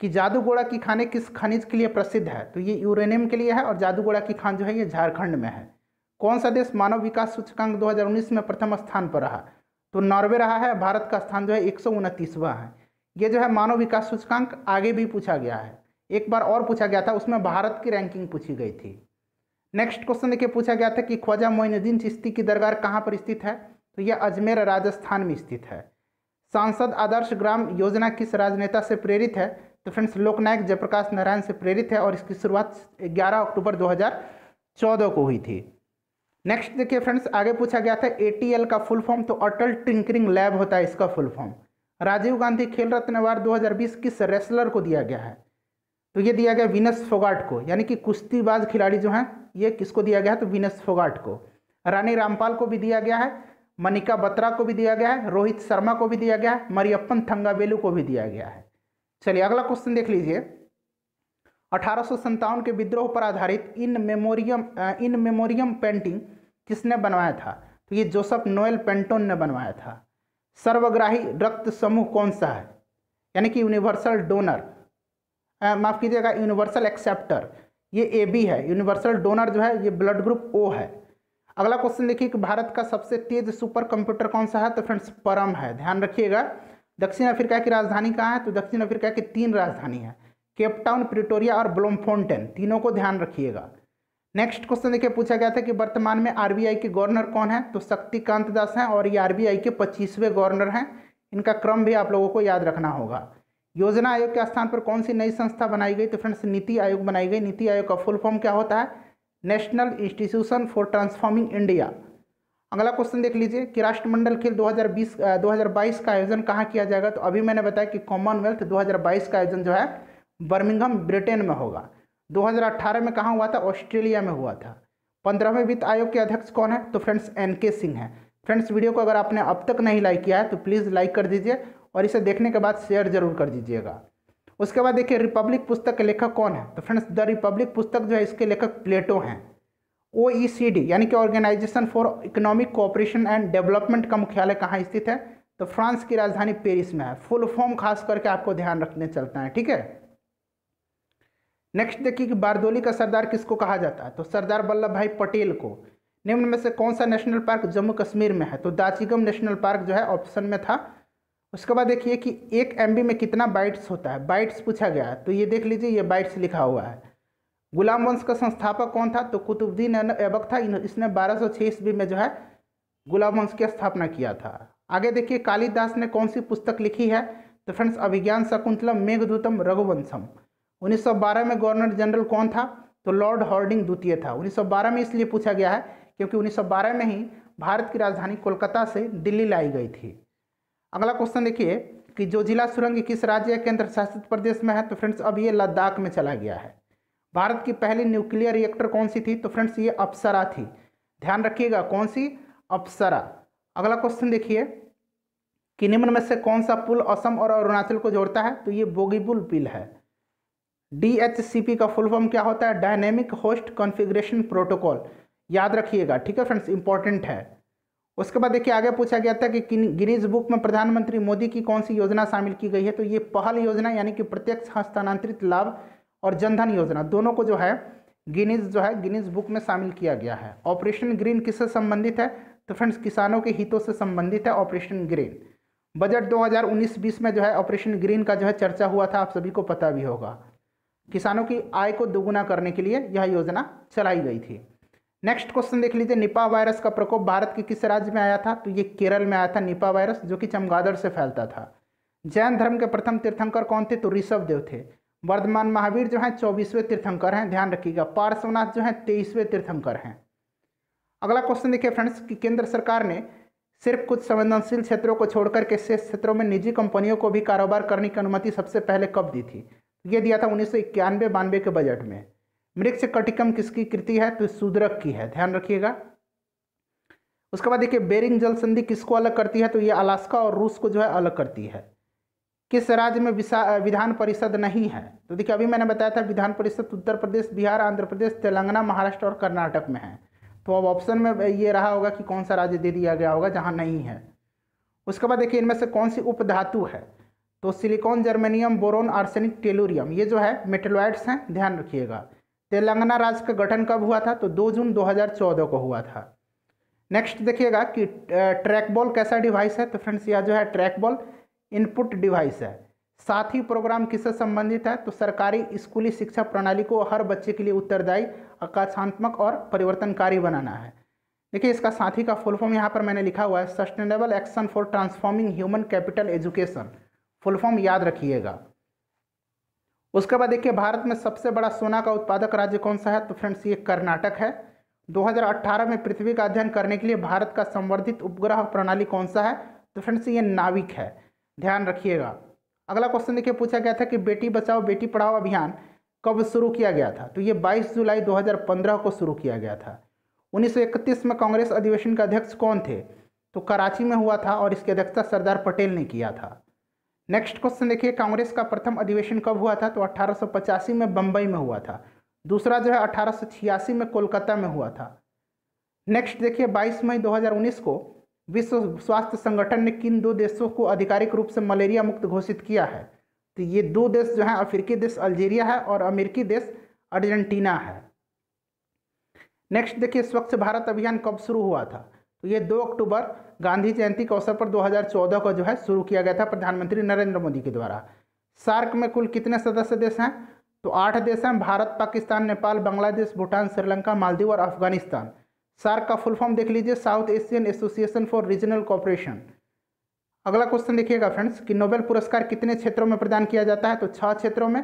Speaker 1: कि जादूगोड़ा की खाने किस खनिज के लिए प्रसिद्ध है तो ये यूरेनियम के लिए है और जादूगोड़ा की खान जो है ये झारखंड में है कौन सा देश मानव विकास सूचकांक 2019 में प्रथम स्थान पर रहा तो नॉर्वे रहा है भारत का स्थान जो है एक है ये जो है मानव विकास सूचकांक आगे भी पूछा गया है एक बार और पूछा गया था उसमें भारत की रैंकिंग पूछी गई थी नेक्स्ट क्वेश्चन देखिए पूछा गया था कि ख्वाजा मोइनुद्दीन चिश्ती की दरगाह कहाँ पर स्थित है तो यह अजमेर राजस्थान में स्थित है सांसद आदर्श ग्राम योजना किस राजनेता से प्रेरित है तो फ्रेंड्स लोकनायक जयप्रकाश नारायण से प्रेरित है और इसकी शुरुआत 11 अक्टूबर 2014 को हुई थी नेक्स्ट देखिए फ्रेंड्स आगे पूछा गया था ए का फुल फॉर्म तो अटल टिंकरिंग लैब होता है इसका फुल फॉर्म राजीव गांधी खेल रत्न अवार्ड दो किस रेसलर को दिया गया है तो ये दिया गया विनस फोगाट को यानी कि कुश्तीबाज खिलाड़ी जो हैं ये किसको दिया गया है तो विनेश फोगाट को रानी रामपाल को भी दिया गया है मनिका बत्रा को भी दिया गया है रोहित शर्मा को भी दिया गया है मरियप्पन थंगावेलू को भी दिया गया है चलिए अगला क्वेश्चन देख लीजिए अठारह के विद्रोह पर आधारित in memoriam in memoriam painting किसने बनवाया था तो ये जोसफ नोएल पेंटोन ने बनवाया था सर्वग्राही रक्त समूह कौन सा है यानी कि यूनिवर्सल डोनर माफ़ कीजिएगा यूनिवर्सल एक्सेप्टर ये ए बी है यूनिवर्सल डोनर जो है ये ब्लड ग्रुप ओ है अगला क्वेश्चन देखिए कि भारत का सबसे तेज सुपर कंप्यूटर कौन सा है तो फ्रेंड्स परम है ध्यान रखिएगा दक्षिण अफ्रीका की राजधानी कहाँ है तो दक्षिण अफ्रीका की तीन राजधानी है केपटाउन प्रिटोरिया और ब्लोमफोन्टेन तीनों को ध्यान रखिएगा नेक्स्ट क्वेश्चन देखिए पूछा गया था कि वर्तमान में आर के गवर्नर कौन है तो शक्तिकांत दास हैं और ये आर के पच्चीसवें गवर्नर हैं इनका क्रम भी आप लोगों को याद रखना होगा योजना आयोग के स्थान पर कौन सी नई संस्था बनाई गई तो फ्रेंड्स नीति आयोग बनाई गई नीति आयोग का फुल फॉर्म क्या होता है national institution for transforming India अगला क्वेश्चन देख लीजिए कि राष्ट्रमंडल खेल 2020 2022 का आयोजन कहाँ किया जाएगा तो अभी मैंने बताया कि कॉमनवेल्थ 2022 का आयोजन जो है बर्मिंगम ब्रिटेन में होगा 2018 में कहाँ हुआ था ऑस्ट्रेलिया में हुआ था पंद्रहवें वित्त आयोग के अध्यक्ष कौन है तो फ्रेंड्स एन के सिंह है फ्रेंड्स वीडियो को अगर आपने अब तक नहीं लाइक किया है तो प्लीज़ लाइक कर दीजिए और इसे देखने के बाद शेयर जरूर कर दीजिएगा उसके बाद देखिए रिपब्लिक पुस्तक के लेखक कौन है तो फ्रेंड्स द रिपब्लिक पुस्तक जो है इसके लेखक प्लेटो हैं ओ यानी कि organisation for economic cooperation and development का मुख्यालय कहाँ स्थित है तो फ्रांस की राजधानी पेरिस में है फुल फॉर्म खास करके आपको ध्यान रखने चलता है ठीक है नेक्स्ट देखिए कि बारदोली का सरदार किसको कहा जाता है तो सरदार वल्लभ भाई पटेल को निम्न में से कौन सा नेशनल पार्क जम्मू कश्मीर में है तो दाचीगम नेशनल पार्क जो है ऑप्शन में था उसके बाद देखिए कि एक एम में कितना बाइट्स होता है बाइट्स पूछा गया तो ये देख लीजिए ये बाइट्स लिखा हुआ है गुलाम वंश का संस्थापक कौन था तो कुतुबुद्दीन ऐबक था इसने बारह सौ ईस्वी में जो है गुलाम वंश की स्थापना किया था आगे देखिए कालिदास ने कौन सी पुस्तक लिखी है तो फ्रेंड्स अभिज्ञान शकुंतलम मेघदूतम रघुवंशम 1912 में गवर्नर जनरल कौन था तो लॉर्ड हॉर्डिंग द्वितीय था 1912 में इसलिए पूछा गया है क्योंकि 1912 में ही भारत की राजधानी कोलकाता से दिल्ली लाई गई थी अगला क्वेश्चन देखिए कि जो जिला सुरंग किस राज्य या केंद्र शासित प्रदेश में है तो फ्रेंड्स अब ये लद्दाख में चला गया है भारत की पहली न्यूक्लियर रिएक्टर कौन सी थी तो फ्रेंड्स ये अप्सरा थी ध्यान रखिएगा कौन सी अप्सरा अगला क्वेश्चन देखिए कि निम्न में से कौन सा पुल असम और अरुणाचल को जोड़ता है तो ये बोगीबुल पुल है डी का फुल फॉर्म क्या होता है डायनेमिक होस्ट कॉन्फिग्रेशन प्रोटोकॉल याद रखिएगा ठीक है फ्रेंड्स इंपॉर्टेंट है उसके बाद देखिए आगे पूछा गया था कि गिनीज बुक में प्रधानमंत्री मोदी की कौन सी योजना शामिल की गई है तो ये पहल योजना यानी कि प्रत्यक्ष हस्तांतरित हाँ, लाभ और जनधन योजना दोनों को जो है गिनीज जो है गिनीज बुक में शामिल किया गया है ऑपरेशन ग्रीन किससे संबंधित है तो फ्रेंड्स किसानों के हितों से संबंधित है ऑपरेशन ग्रीन बजट 2019-20 में जो है ऑपरेशन ग्रीन का जो है चर्चा हुआ था आप सभी को पता भी होगा किसानों की आय को दोगुना करने के लिए यह योजना चलाई गई थी नेक्स्ट क्वेश्चन देख लीजिए निपा वायरस का प्रकोप भारत के किस राज्य में आया था तो ये केरल में आया था निपा वायरस जो कि चमगादड़ से फैलता था जैन धर्म के प्रथम तीर्थंकर कौन थे तो ऋषभ देव थे वर्धमान महावीर जो हैं चौबीसवें तीर्थंकर हैं ध्यान रखिएगा पार्श्वनाथ जो हैं तेईसवें तीर्थंकर हैं अगला क्वेश्चन देखिए फ्रेंड्स कि केंद्र सरकार ने सिर्फ कुछ संवेदनशील क्षेत्रों को छोड़कर के शेष क्षेत्रों में निजी कंपनियों को भी कारोबार करने की अनुमति सबसे पहले कब दी थी तो ये दिया था उन्नीस सौ इक्यानवे बानवे के बजट में मृक्ष कटिकम किसकी कृति है तो सुदरक की है ध्यान रखिएगा उसके बाद देखिए बेरिंग जल संधि किसको अलग करती है तो ये अलास्का और रूस को जो है अलग करती है किस राज्य में विधान परिषद नहीं है तो देखिए अभी मैंने बताया था विधान परिषद उत्तर प्रदेश बिहार आंध्र प्रदेश तेलंगाना महाराष्ट्र और कर्नाटक में है तो अब ऑप्शन में ये रहा होगा कि कौन सा राज्य दे दिया गया होगा जहाँ नहीं है उसके बाद देखिए इनमें से कौन सी उपधातु है तो silicon germanium boron arsenic tellurium ये जो है मेटेलॉइड्स हैं ध्यान रखिएगा तेलंगाना राज्य का गठन कब हुआ था तो 2 जून 2014 को हुआ था नेक्स्ट देखिएगा कि ट्रैक बॉल कैसा डिवाइस है तो फ्रेंड्स यह जो है ट्रैक बॉल इनपुट डिवाइस है साथ ही प्रोग्राम किससे संबंधित है तो सरकारी स्कूली शिक्षा प्रणाली को हर बच्चे के लिए उत्तरदायी आकाशात्मक और परिवर्तनकारी बनाना है देखिए इसका साथी का फुल फॉर्म यहाँ पर मैंने लिखा हुआ है sustainable action for transforming human capital education full form याद रखिएगा उसके बाद देखिए भारत में सबसे बड़ा सोना का उत्पादक राज्य कौन सा है तो फ्रेंड्स ये कर्नाटक है 2018 में पृथ्वी का अध्ययन करने के लिए भारत का संवर्धित उपग्रह प्रणाली कौन सा है तो फ्रेंड्स ये नाविक है ध्यान रखिएगा अगला क्वेश्चन देखिए पूछा गया था कि बेटी बचाओ बेटी पढ़ाओ अभियान कब शुरू किया गया था तो ये 22 जुलाई 2015 को शुरू किया गया था 1931 में कांग्रेस अधिवेशन के अध्यक्ष कौन थे तो कराची में हुआ था और इसकी अध्यक्षता सरदार पटेल ने किया था नेक्स्ट क्वेश्चन देखिए कांग्रेस का प्रथम अधिवेशन कब हुआ था तो अट्ठारह में बम्बई में हुआ था दूसरा जो है अठारह में कोलकाता में हुआ था नेक्स्ट देखिए 22 मई 2019 को विश्व स्वास्थ्य संगठन ने किन दो देशों को आधिकारिक रूप से मलेरिया मुक्त घोषित किया है तो ये दो देश जो हैं अफ्रीकी देश अल्जीरिया है और अमेरिकी देश अर्जेंटीना है नेक्स्ट देखिए स्वच्छ भारत अभियान कब शुरू हुआ था तो ये दो अक्टूबर गांधी जयंती के अवसर पर 2014 को जो है शुरू किया गया था प्रधानमंत्री नरेंद्र मोदी के द्वारा सार्क में कुल कितने सदस्य देश हैं तो आठ देश हैं भारत पाकिस्तान नेपाल बांग्लादेश भूटान श्रीलंका मालदीव और अफगानिस्तान सार्क का फुल फॉर्म देख लीजिए South Asian association for regional cooperation अगला क्वेश्चन देखिएगा फ्रेंड्स कि नोबेल पुरस्कार कितने क्षेत्रों में प्रदान किया जाता है तो छः क्षेत्रों में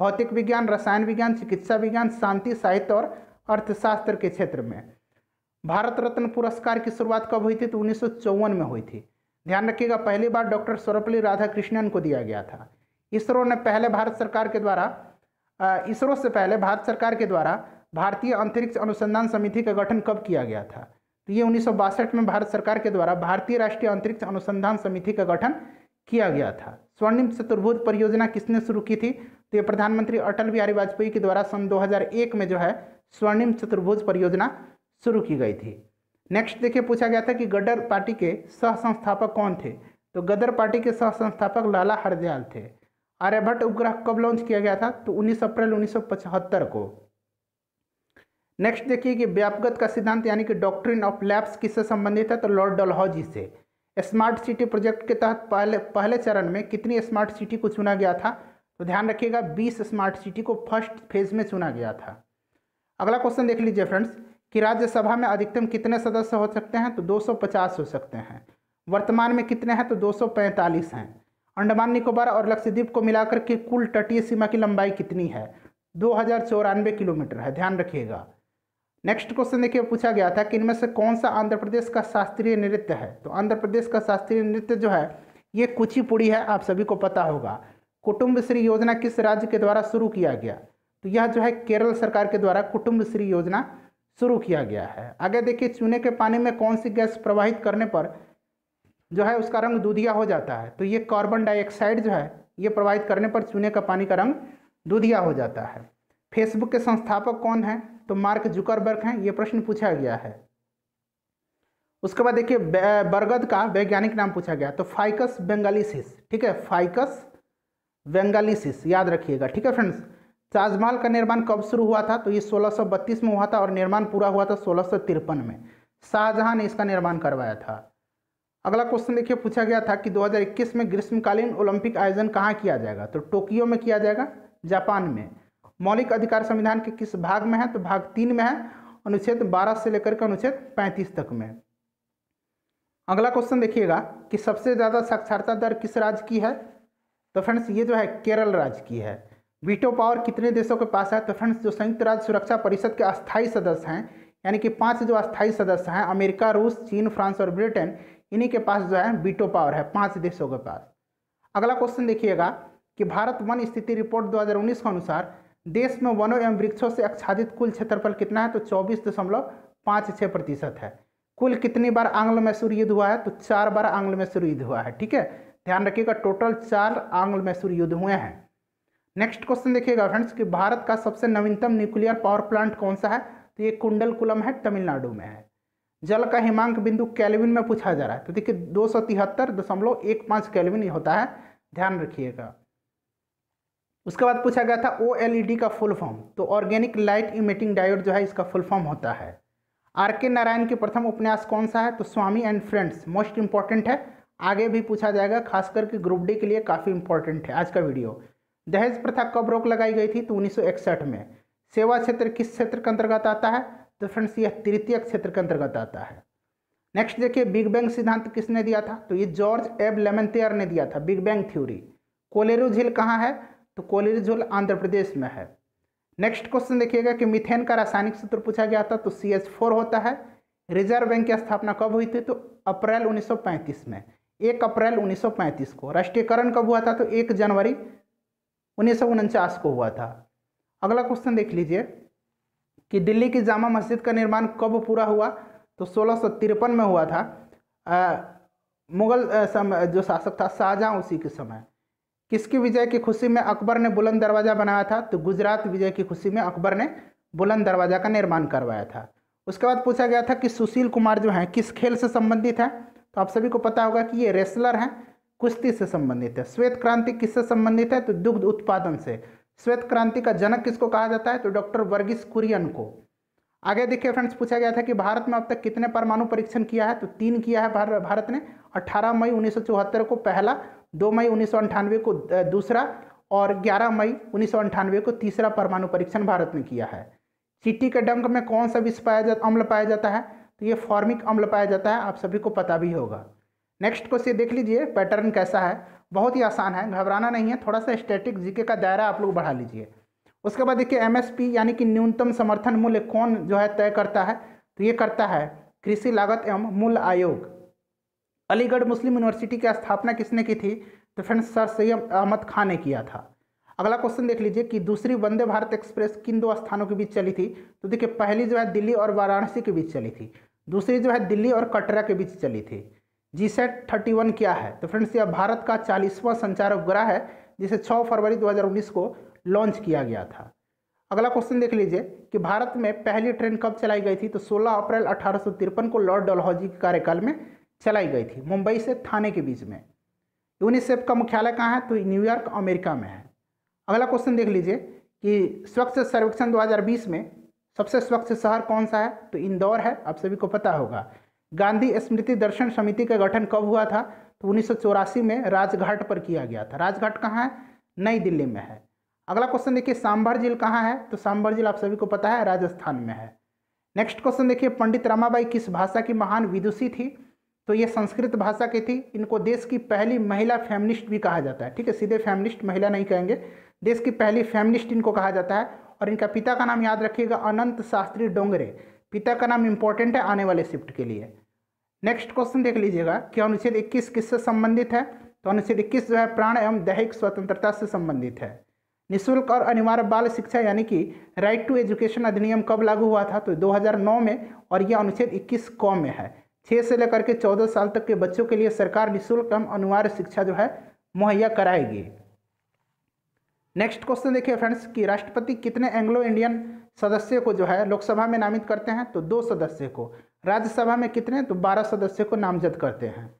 Speaker 1: भौतिक विज्ञान रसायन विज्ञान चिकित्सा विज्ञान शांति साहित्य और अर्थशास्त्र के क्षेत्र में भारत रत्न पुरस्कार की शुरुआत कब हुई थी तो उन्नीस में हुई थी ध्यान रखिएगा पहली बार डॉक्टर सर्वपल्ली राधाकृष्णन को दिया गया था इसरो ने पहले भारत सरकार के द्वारा इसरो से पहले भारत सरकार के द्वारा भारतीय अंतरिक्ष अनुसंधान समिति का गठन कब किया गया था तो ये उन्नीस में भारत सरकार के द्वारा भारतीय राष्ट्रीय अंतरिक्ष अनुसंधान समिति का गठन किया गया था स्वर्णिम चतुर्भुज परियोजना किसने शुरू की थी तो ये प्रधानमंत्री अटल बिहारी वाजपेयी के द्वारा सन 2001 में जो है स्वर्णिम चतुर्भुज परियोजना शुरू की गई थी नेक्स्ट देखिए पूछा गया था कि गदर पार्टी के सह संस्थापक कौन थे तो गदर पार्टी के सह संस्थापक लाला हरदयाल थे आर्यभट्ट उपग्रह कब लॉन्च किया गया था तो 19 अप्रैल 1975 को नेक्स्ट देखिए कि व्यापगत का सिद्धांत यानी कि डॉक्ट्रिन ऑफ लैब्स किससे संबंधित है तो लॉर्ड डलहौजी से स्मार्ट सिटी प्रोजेक्ट के तहत पहले पहले चरण में कितनी स्मार्ट सिटी को चुना गया था तो ध्यान रखिएगा 20 स्मार्ट सिटी को फर्स्ट फेज में चुना गया था अगला क्वेश्चन देख लीजिए फ्रेंड्स कि राज्यसभा में अधिकतम कितने सदस्य हो सकते हैं तो 250 हो सकते हैं वर्तमान में कितने हैं तो 245 हैं अंडमान निकोबार और लक्षद्वीप को मिलाकर के कुल तटीय सीमा की लंबाई कितनी है दो किलोमीटर है ध्यान रखिएगा नेक्स्ट क्वेश्चन देखिए पूछा गया था कि इनमें से कौन सा आंध्र प्रदेश का शास्त्रीय नृत्य है तो आंध्र प्रदेश का शास्त्रीय नृत्य जो है ये कुचिपुड़ी है आप सभी को पता होगा कुटुंब श्री योजना किस राज्य के द्वारा शुरू किया गया तो यह जो है केरल सरकार के द्वारा कुटुंब श्री योजना शुरू किया गया है आगे देखिए चूने के पानी में कौन सी गैस प्रवाहित करने पर जो है उसका रंग दूधिया हो जाता है तो ये कार्बन डाइऑक्साइड जो है ये प्रवाहित करने पर चूने का पानी का रंग दूधिया हो जाता है फेसबुक के संस्थापक कौन हैं तो मार्क जुकरबर्ग हैं ये प्रश्न पूछा गया है उसके बाद देखिए बरगद का वैज्ञानिक नाम पूछा गया तो फाइकस बेंगालिसिस ठीक है फाइकस बेंगालिसिस याद रखिएगा ठीक है फ्रेंड्स ताजमहल का निर्माण कब शुरू हुआ था तो ये 1632 में हुआ था और निर्माण पूरा हुआ था सोलह में शाहजहां ने इसका निर्माण करवाया था अगला क्वेश्चन देखिए पूछा गया था कि 2021 में ग्रीष्मकालीन ओलंपिक आयोजन कहाँ किया जाएगा तो टोक्यो में किया जाएगा जापान में मौलिक अधिकार संविधान के किस भाग में है तो भाग तीन में है अनुच्छेद 12 से लेकर के अनुच्छेद 35 तक में अगला क्वेश्चन देखिएगा कि सबसे ज़्यादा साक्षरता दर किस राज्य की है तो फ्रेंड्स ये जो है केरल राज्य की है वीटो पावर कितने देशों के पास है तो फ्रेंड्स जो संयुक्त राज्य सुरक्षा परिषद के अस्थायी सदस्य हैं यानी कि पांच जो अस्थायी सदस्य हैं अमेरिका रूस चीन फ्रांस और ब्रिटेन इन्हीं के पास जो है वीटो पावर है पांच देशों के पास अगला क्वेश्चन देखिएगा कि भारत वन स्थिति रिपोर्ट 2019 के अनुसार देश में वनों एवं वृक्षों से आच्छादित कुल क्षेत्रफल कितना है तो चौबीस दशमलव पाँच छः प्रतिशत है कुल कितनी बार आंग्ल मैसूर युद्ध हुआ है तो चार बार आंग्ल मैसूर युद्ध हुआ है ठीक है ध्यान रखिएगा टोटल चार आंग्ल मैसूर युद्ध हुए हैं नेक्स्ट क्वेश्चन देखिएगा फ्रेंड्स कि भारत का सबसे नवीनतम न्यूक्लियर पावर प्लांट कौन सा है तो ये कुंडलकुलम है तमिलनाडु में है जल का हिमांक बिंदु कैलविन में पूछा जा रहा है तो देखिए दो सौ तिहत्तर दशमलव एक पाँच कैलविन होता है ध्यान रखिएगा उसके बाद पूछा गया था ओ e का फुल फॉर्म तो ऑर्गेनिक लाइट इमेटिंग डायोड जो है इसका फुल फॉर्म होता है आर के नारायण के प्रथम उपन्यास कौन सा है तो Swami and friends most important है आगे भी पूछा जाएगा खास करके ग्रुप डी के लिए काफ़ी इंपॉर्टेंट है आज का वीडियो दहेज प्रथा कब रोक लगाई गई थी तो 1961 में सेवा क्षेत्र किस क्षेत्र के अंतर्गत आता है तो फ्रेंड्स यह तृतीय क्षेत्र के अंतर्गत आता है नेक्स्ट देखिए बिग बैंग सिद्धांत किसने दिया था तो ये जॉर्ज एब लेमनतेयर ने दिया था बिग बैंग थ्योरी कोलेरू झील कहाँ है तो कोलेरू झील आंध्र प्रदेश में है नेक्स्ट क्वेश्चन देखिएगा कि मिथेन का रासायनिक सूत्र पूछा गया था तो सी एच फोर होता है रिजर्व बैंक की स्थापना कब हुई थी तो अप्रैल 1935 में एक अप्रैल 1935 को राष्ट्रीयकरण कब हुआ था तो एक जनवरी उन्नीस सौ उनचास को हुआ था अगला क्वेश्चन देख लीजिए कि दिल्ली की जामा मस्जिद का निर्माण कब पूरा हुआ तो सोलह में हुआ था आ, मुगल समय जो शासक था शाहजहाँ उसी के समय किसकी विजय की खुशी में अकबर ने बुलंद दरवाज़ा बनाया था तो गुजरात विजय की खुशी में अकबर ने बुलंद दरवाज़ा का निर्माण करवाया था उसके बाद पूछा गया था कि सुशील कुमार जो हैं किस खेल से संबंधित हैं तो आप सभी को पता होगा कि ये रेसलर हैं कुश्ती से संबंधित है श्वेत क्रांति किससे संबंधित है तो दुग्ध उत्पादन से श्वेत क्रांति का जनक किसको कहा जाता है तो डॉक्टर वर्गीस कुरियन को आगे देखिए फ्रेंड्स पूछा गया था कि भारत में अब तक कितने परमाणु परीक्षण किया है तो तीन किया है भार, भारत ने 18 मई 1974 को पहला 2 मई उन्नीस को दूसरा और 11 मई उन्नीस को तीसरा परमाणु परीक्षण भारत ने किया है चीटी के डंक में कौन सा विष पाया जा अम्ल पाया जाता है तो ये फॉर्मिक अम्ल पाया जाता है आप सभी को पता भी होगा नेक्स्ट क्वेश्चन देख लीजिए पैटर्न कैसा है बहुत ही आसान है घबराना नहीं है थोड़ा सा स्टैटिक जीके का दायरा आप लोग बढ़ा लीजिए उसके बाद देखिए एमएसपी यानी कि न्यूनतम समर्थन मूल्य कौन जो है तय करता है तो ये करता है कृषि लागत एवं मूल्य आयोग अलीगढ़ मुस्लिम यूनिवर्सिटी की स्थापना किसने की थी तो फ्रेंड्स सर सैयद अहमद खान ने किया था अगला क्वेश्चन देख लीजिए कि दूसरी वंदे भारत एक्सप्रेस किन दो स्थानों के बीच चली थी तो देखिए पहली जो है दिल्ली और वाराणसी के बीच चली थी दूसरी जो है दिल्ली और कटरा के बीच चली थी जी सेट थर्टी वन क्या है तो फ्रेंड्स यह भारत का चालीसवां संचार उपग्रह है जिसे 6 फरवरी 2019 को लॉन्च किया गया था अगला क्वेश्चन देख लीजिए कि भारत में पहली ट्रेन कब चलाई गई थी तो 16 अप्रैल अठारह को लॉर्ड डलहौजी के कार्यकाल में चलाई गई थी मुंबई से थाने के बीच में यूनिसेफ का मुख्यालय कहाँ है तो न्यूयॉर्क अमेरिका में है अगला क्वेश्चन देख लीजिए कि स्वच्छ सर्वेक्षण 2020 में सबसे स्वच्छ शहर कौन सा है तो इंदौर है आप सभी को पता होगा गांधी स्मृति दर्शन समिति का गठन कब हुआ था तो उन्नीस में राजघाट पर किया गया था राजघाट कहाँ है नई दिल्ली में है अगला क्वेश्चन देखिए सांभर झील कहाँ है तो सांभर झील आप सभी को पता है राजस्थान में है नेक्स्ट क्वेश्चन देखिए पंडित रमाबाई किस भाषा की महान विदुषी थी तो ये संस्कृत भाषा की थी इनको देश की पहली महिला फैमिलिस्ट भी कहा जाता है ठीक है सीधे फैमिलिस्ट महिला नहीं कहेंगे देश की पहली फैमिलिस्ट इनको कहा जाता है और इनका पिता का नाम याद रखिएगा अनंत शास्त्री डोंगरे पिता का नाम इम्पोर्टेंट है आने वाले शिफ्ट के लिए नेक्स्ट क्वेश्चन देख लीजिएगा कि अनुच्छेद इक्कीस किससे संबंधित है तो अनुच्छेद इक्कीस जो है प्राण एवं दैहिक स्वतंत्रता से संबंधित है निःशुल्क और अनिवार्य बाल शिक्षा यानी कि राइट टू एजुकेशन अधिनियम कब लागू हुआ था तो 2009 में और यह अनुच्छेद 21 क में है 6 से लेकर के चौदह साल तक के बच्चों के लिए सरकार निःशुल्क एवं अनिवार्य शिक्षा जो है मुहैया कराएगी नेक्स्ट क्वेश्चन देखिए फ्रेंड्स कि राष्ट्रपति कितने एंग्लो इंडियन सदस्य को जो है लोकसभा में नामित करते हैं तो दो सदस्य को राज्यसभा में कितने तो बारह सदस्यों को नामजद करते हैं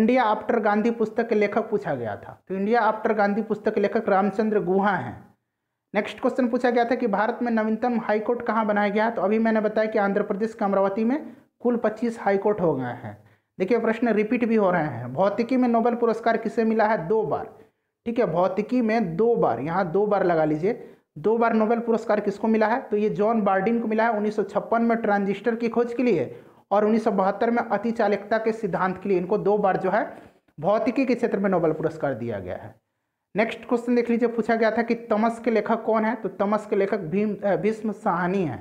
Speaker 1: इंडिया आफ्टर गांधी पुस्तक के लेखक पूछा गया था तो इंडिया आफ्टर गांधी पुस्तक के लेखक रामचंद्र गुहा हैं नेक्स्ट क्वेश्चन पूछा गया था कि भारत में नवीनतम हाईकोर्ट कहाँ बनाया गया तो अभी मैंने बताया कि आंध्र प्रदेश के अमरावती में कुल पच्चीस हाईकोर्ट हो गए हैं देखिए प्रश्न रिपीट भी हो रहे हैं भौतिकी में नोबेल पुरस्कार किसे मिला है दो बार ठीक है भौतिकी में दो बार यहाँ दो बार लगा लीजिए दो बार नोबेल पुरस्कार किसको मिला है तो ये जॉन बार्डिन को मिला है उन्नीस में ट्रांजिस्टर की खोज के लिए और उन्नीस में अति चालकता के सिद्धांत के लिए इनको दो बार जो है भौतिकी के क्षेत्र में नोबल पुरस्कार दिया गया है नेक्स्ट क्वेश्चन देख लीजिए पूछा गया था कि तमस के लेखक कौन है तो तमस के लेखक भीम भीष्म साहनी है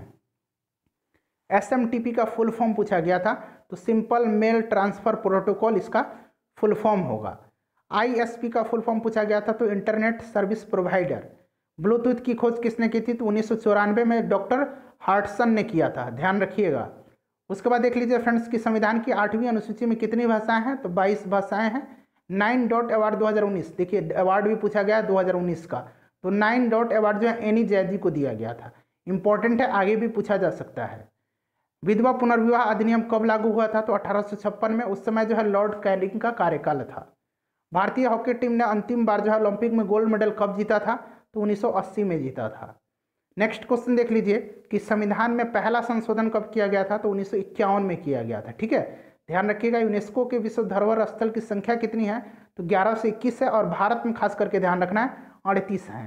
Speaker 1: एसएमटीपी का फुल फॉर्म पूछा गया था तो सिंपल मेल ट्रांसफ़र प्रोटोकॉल इसका फुल फॉर्म होगा आईएसपी का फुल फॉर्म पूछा गया था तो इंटरनेट सर्विस प्रोवाइडर ब्लूटूथ की खोज किसने की थी तो उन्नीस में डॉक्टर हार्टसन ने किया था ध्यान रखिएगा उसके बाद देख लीजिए फ्रेंड्स कि संविधान की आठवीं अनुसूची में कितनी भाषाएं हैं तो 22 भाषाएं हैं नाइन डॉट अवार्ड 2019 देखिए अवार्ड भी पूछा गया हज़ार 2019 का तो नाइन डॉट अवार्ड जो है एनी जैदी को दिया गया था इंपॉर्टेंट है आगे भी पूछा जा सकता है विधवा पुनर्विवाह अधिनियम कब लागू हुआ था तो अठारह में उस समय जो है लॉर्ड कैलिंग का कार्यकाल था भारतीय हॉकी टीम ने अंतिम बार जो है ओलंपिक में गोल्ड मेडल कब जीता था तो अस्सी में जीता था नेक्स्ट क्वेश्चन देख लीजिए कि संविधान में पहला संशोधन कब किया गया था तो उन्नीस में किया गया था ठीक है ध्यान रखिएगा यूनेस्को के विश्व धरोहर स्थल की संख्या कितनी है तो 11 से 21 है और भारत में खास करके ध्यान रखना है अड़तीस है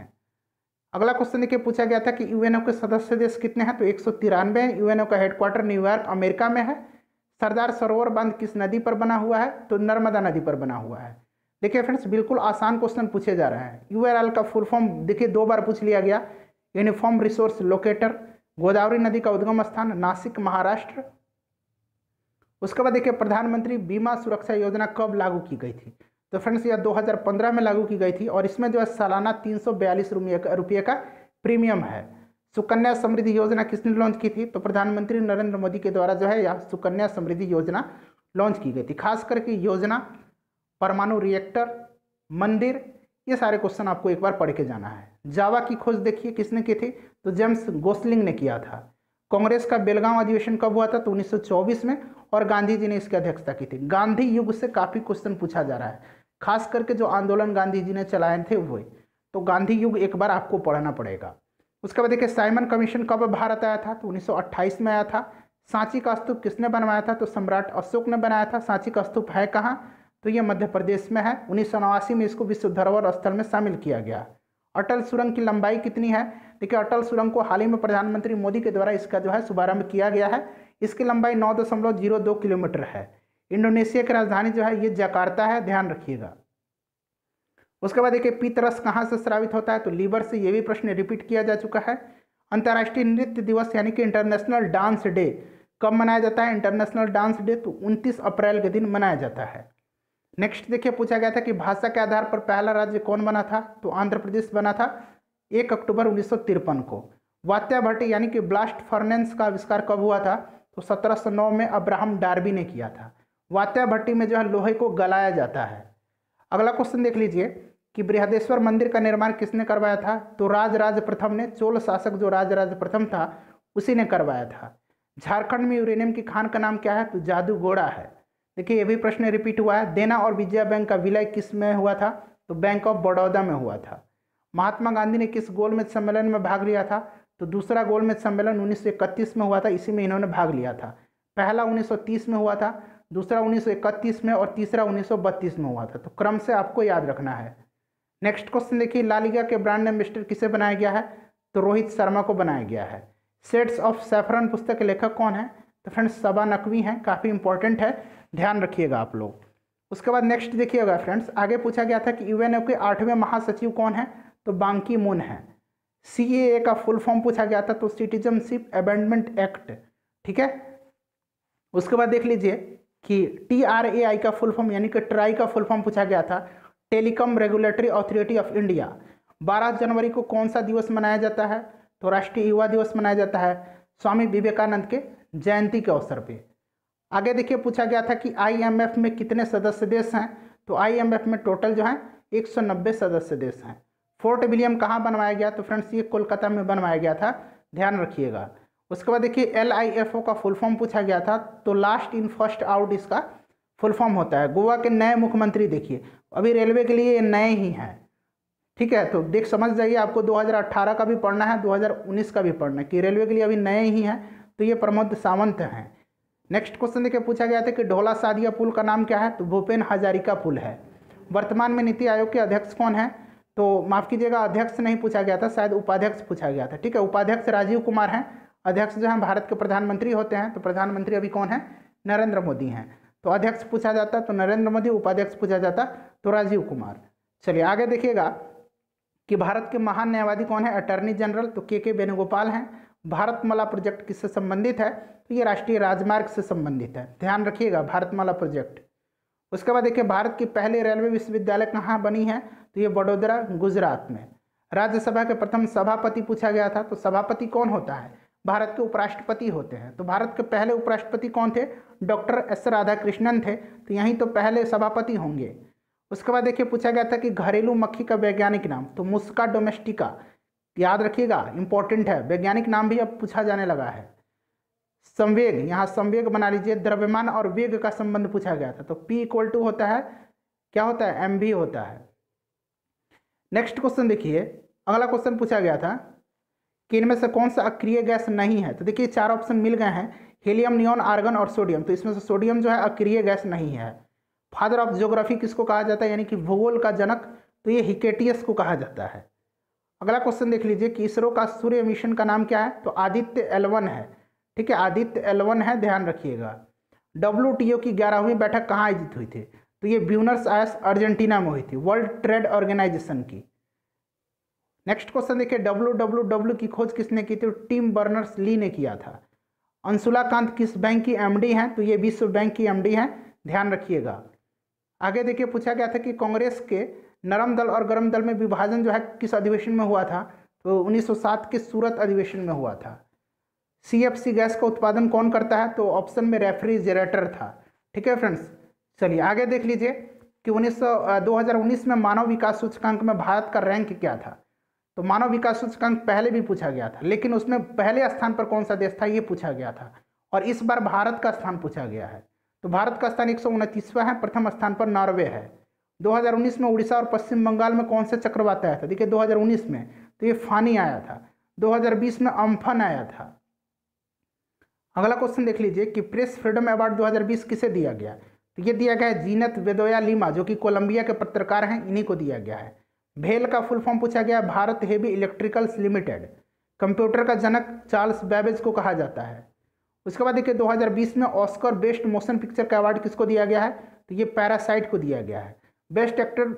Speaker 1: अगला क्वेश्चन देखिए पूछा गया था कि यूएनओ के सदस्य देश कितने हैं तो एक सौ तिरानवे हैं यूएनओ का हेडक्वार्टर न्यूयॉर्क अमेरिका में है सरदार सरोवर बांध किस नदी पर बना हुआ है तो नर्मदा नदी पर बना हुआ है देखिए फ्रेंड्स बिल्कुल आसान क्वेश्चन पूछे जा रहे हैं यू का फुल फॉर्म देखिए दो बार पूछ लिया गया यूनिफॉर्म रिसोर्स लोकेटर गोदावरी नदी का उद्गम स्थान नासिक महाराष्ट्र उसके बाद देखिए प्रधानमंत्री बीमा सुरक्षा योजना कब लागू की गई थी तो फ्रेंड्स यह 2015 में लागू की गई थी और इसमें जो है सालाना तीन सौ रुपये का प्रीमियम है सुकन्या समृद्धि योजना किसने लॉन्च की थी तो प्रधानमंत्री नरेंद्र मोदी के द्वारा जो है यह सुकन्या समृद्धि योजना लॉन्च की गई थी खास करके योजना परमाणु रिएक्टर मंदिर ये सारे क्वेश्चन आपको एक बार पढ़ के जाना है जावा की खोज देखिए किसने की थी तो जेम्स गोसलिंग ने किया था कांग्रेस का बेलगांव अधिवेशन कब हुआ था तो 1924 में और गांधी जी ने इसकी अध्यक्षता की थी गांधी युग से काफ़ी क्वेश्चन पूछा जा रहा है खास करके जो आंदोलन गांधी जी ने चलाए थे वो तो गांधी युग एक बार आपको पढ़ना पड़ेगा उसके बाद देखिए साइमन कमीशन कब भारत आया था तो 1928 में आया था सांची का स्तूप किसने बनवाया था तो सम्राट अशोक ने बनाया था सांची का स्तूप है कहाँ तो ये मध्य प्रदेश में है उन्नीस में इसको विश्व धरोहर स्थल में शामिल किया गया अटल सुरंग की लंबाई कितनी है देखिए अटल सुरंग को हाल ही में प्रधानमंत्री मोदी के द्वारा इसका जो है शुभारंभ किया गया है इसकी लंबाई नौ दशमलव जीरो दो किलोमीटर है इंडोनेशिया की राजधानी जो है ये जकार्ता है ध्यान रखिएगा उसके बाद देखिए पीतरस कहाँ से स्रावित होता है तो लीवर से ये भी प्रश्न रिपीट किया जा चुका है अंतर्राष्ट्रीय नृत्य दिवस यानी कि इंटरनेशनल डांस डे कब मनाया जाता है इंटरनेशनल डांस डे तो 29 अप्रैल के दिन मनाया जाता है नेक्स्ट देखिए पूछा गया था कि भाषा के आधार पर पहला राज्य कौन बना था तो आंध्र प्रदेश बना था एक अक्टूबर उन्नीस को वात्या भट्टी यानी कि ब्लास्ट फर्नेंस का आविष्कार कब हुआ था तो 1709 में अब्राहम डार्बी ने किया था वात्या भट्टी में जो है लोहे को गलाया जाता है अगला क्वेश्चन देख लीजिए कि बृहदेश्वर मंदिर का निर्माण किसने करवाया था तो राजराज प्रथम ने चोल शासक जो राजराज प्रथम था उसी ने करवाया था झारखंड में यूरेनियम की खान का नाम क्या है तो जादू घोड़ा है देखिए ये भी प्रश्न रिपीट हुआ है देना और विजया बैंक का विलय किस में हुआ था तो बैंक ऑफ बड़ौदा में हुआ था महात्मा गांधी ने किस गोलमेज सम्मेलन में भाग लिया था तो दूसरा गोलमेज सम्मेलन 1931 में हुआ था इसी में इन्होंने भाग लिया था पहला 1930 में हुआ था दूसरा 1931 में और तीसरा 1932 में हुआ था तो क्रम से आपको याद रखना है नेक्स्ट क्वेश्चन देखिए लालिगा के ब्रांड एम्बेस्टर किसे बनाया गया है तो रोहित शर्मा को बनाया गया है सेट्स ऑफ सेफरन पुस्तक के लेखक कौन है तो फ्रेंड्स सबा नकवी हैं काफ़ी इंपॉर्टेंट है ध्यान रखिएगा आप लोग उसके बाद नेक्स्ट देखिएगा फ्रेंड्स आगे पूछा गया था कि यूएनओ के आठवें महासचिव कौन है तो बांकी मून है सी का फुल फॉर्म पूछा गया था तो सिटीजनशिप अबेंडमेंट एक्ट ठीक है उसके बाद देख लीजिए कि टी आर ए आई का फुल फॉर्म यानी कि ट्राई का फुल फॉर्म पूछा गया था telecom regulatory authority of India 12 जनवरी को कौन सा दिवस मनाया जाता है तो राष्ट्रीय युवा दिवस मनाया जाता है स्वामी विवेकानंद के जयंती के अवसर पर आगे देखिए पूछा गया था कि आईएमएफ में कितने सदस्य देश हैं तो आईएमएफ में टोटल जो है 190 सदस्य देश हैं फोर्ट विलियम कहाँ बनवाया गया तो फ्रेंड्स ये कोलकाता में बनवाया गया था ध्यान रखिएगा उसके बाद देखिए एल का फुल फॉर्म पूछा गया था तो लास्ट इन फर्स्ट आउट इसका फुल फॉर्म होता है गोवा के नए मुख्यमंत्री देखिए अभी रेलवे के लिए नए ही हैं ठीक है तो देख समझ जाइए आपको 2018 का भी पढ़ना है 2019 का भी पढ़ना है कि रेलवे के लिए अभी नए ही हैं तो ये प्रमोद सावंत हैं नेक्स्ट क्वेश्चन देखिए पूछा गया था कि ढोला सादिया पुल का नाम क्या है तो भूपेन हजारिका पुल है वर्तमान में नीति आयोग के अध्यक्ष कौन है तो माफ़ कीजिएगा अध्यक्ष नहीं पूछा गया था शायद उपाध्यक्ष पूछा गया था ठीक है उपाध्यक्ष राजीव कुमार हैं अध्यक्ष जो है भारत के प्रधानमंत्री होते हैं तो प्रधानमंत्री अभी कौन है नरेंद्र मोदी हैं तो अध्यक्ष पूछा जाता तो नरेंद्र मोदी उपाध्यक्ष पूछा जाता तो राजीव कुमार चलिए आगे देखिएगा कि भारत के महान न्यायवादी कौन है अटर्नी जनरल तो के के वेणुगोपाल हैं भारतमाला प्रोजेक्ट किससे संबंधित है तो ये राष्ट्रीय राजमार्ग से संबंधित है ध्यान रखिएगा भारतमाला प्रोजेक्ट उसके बाद देखिए भारत की पहली रेलवे विश्वविद्यालय कहाँ बनी है तो ये वडोदरा गुजरात में राज्यसभा के प्रथम सभापति पूछा गया था तो सभापति कौन होता है भारत के उपराष्ट्रपति होते हैं तो भारत के पहले उपराष्ट्रपति कौन थे डॉक्टर एस राधाकृष्णन थे तो यहीं तो पहले सभापति होंगे उसके बाद देखिए पूछा गया था कि घरेलू मक्खी का वैज्ञानिक नाम तो मुस्का डोमेस्टिका याद रखिएगा इंपॉर्टेंट है वैज्ञानिक नाम भी अब पूछा जाने लगा है संवेग यहाँ संवेग बना लीजिए द्रव्यमान और वेग का संबंध पूछा गया था तो P इक्वल टू होता है क्या होता है एम होता है नेक्स्ट क्वेश्चन देखिए अगला क्वेश्चन पूछा गया था कि इनमें से कौन सा अक्रिय गैस नहीं है तो देखिए चार ऑप्शन मिल गए हैं हीलियम नियोन आर्गन और सोडियम तो इसमें से सोडियम जो है अक्रिय गैस नहीं है फादर ऑफ ज्योग्राफी किसको कहा जाता है यानी कि भूगोल का जनक तो ये हिकेटियस को कहा जाता है अगला क्वेश्चन देख लीजिए कि इसरो का सूर्य मिशन का नाम क्या है तो आदित्य एलवन है ठीक है आदित्य एलवन है ध्यान रखिएगा डब्ल्यू की ग्यारहवीं बैठक कहाँ आयोजित हुई थी तो ये ब्यूनर्स आयस अर्जेंटीना में हुई थी वर्ल्ड ट्रेड ऑर्गेनाइजेशन की नेक्स्ट क्वेश्चन देखिए डब्ल्यू की खोज किसने की थी टीम बर्नर्स ली ने किया था अंशुला कांत किस बैंक की एमडी हैं तो ये विश्व बैंक की एमडी हैं ध्यान रखिएगा आगे देखिए पूछा गया था कि कांग्रेस के नरम दल और गर्म दल में विभाजन जो है किस अधिवेशन में हुआ था तो 1907 के सूरत अधिवेशन में हुआ था सी गैस का उत्पादन कौन करता है तो ऑप्शन में रेफ्रिजरेटर था ठीक है फ्रेंड्स चलिए आगे देख लीजिए कि उन्नीस सौ में मानव विकास सूचकांक में भारत का रैंक क्या था तो मानव विकास सूचकांक पहले भी पूछा गया था लेकिन उसमें पहले स्थान पर कौन सा देश था ये पूछा गया था और इस बार भारत का स्थान पूछा गया है तो भारत का स्थान एक है प्रथम स्थान पर नॉर्वे है 2019 में उड़ीसा और पश्चिम बंगाल में कौन सा चक्रवात आया था देखिए 2019 में तो ये फानी आया था 2020 में अम्फन आया था अगला क्वेश्चन देख लीजिए कि प्रेस फ्रीडम अवार्ड 2020 किसे दिया गया तो ये दिया गया है जीनत वेदोया लीमा जो कि कोलंबिया के पत्रकार हैं इन्हीं को दिया गया है भेल का फुल फॉर्म पूछा गया Bharat heavy electricals limited computer का जनक चार्ल्स बैबेज को कहा जाता है उसके बाद देखिए दो में ऑस्कर बेस्ट मोशन पिक्चर का अवार्ड किसको दिया गया है तो ये पैरासाइट को दिया गया है बेस्ट एक्टर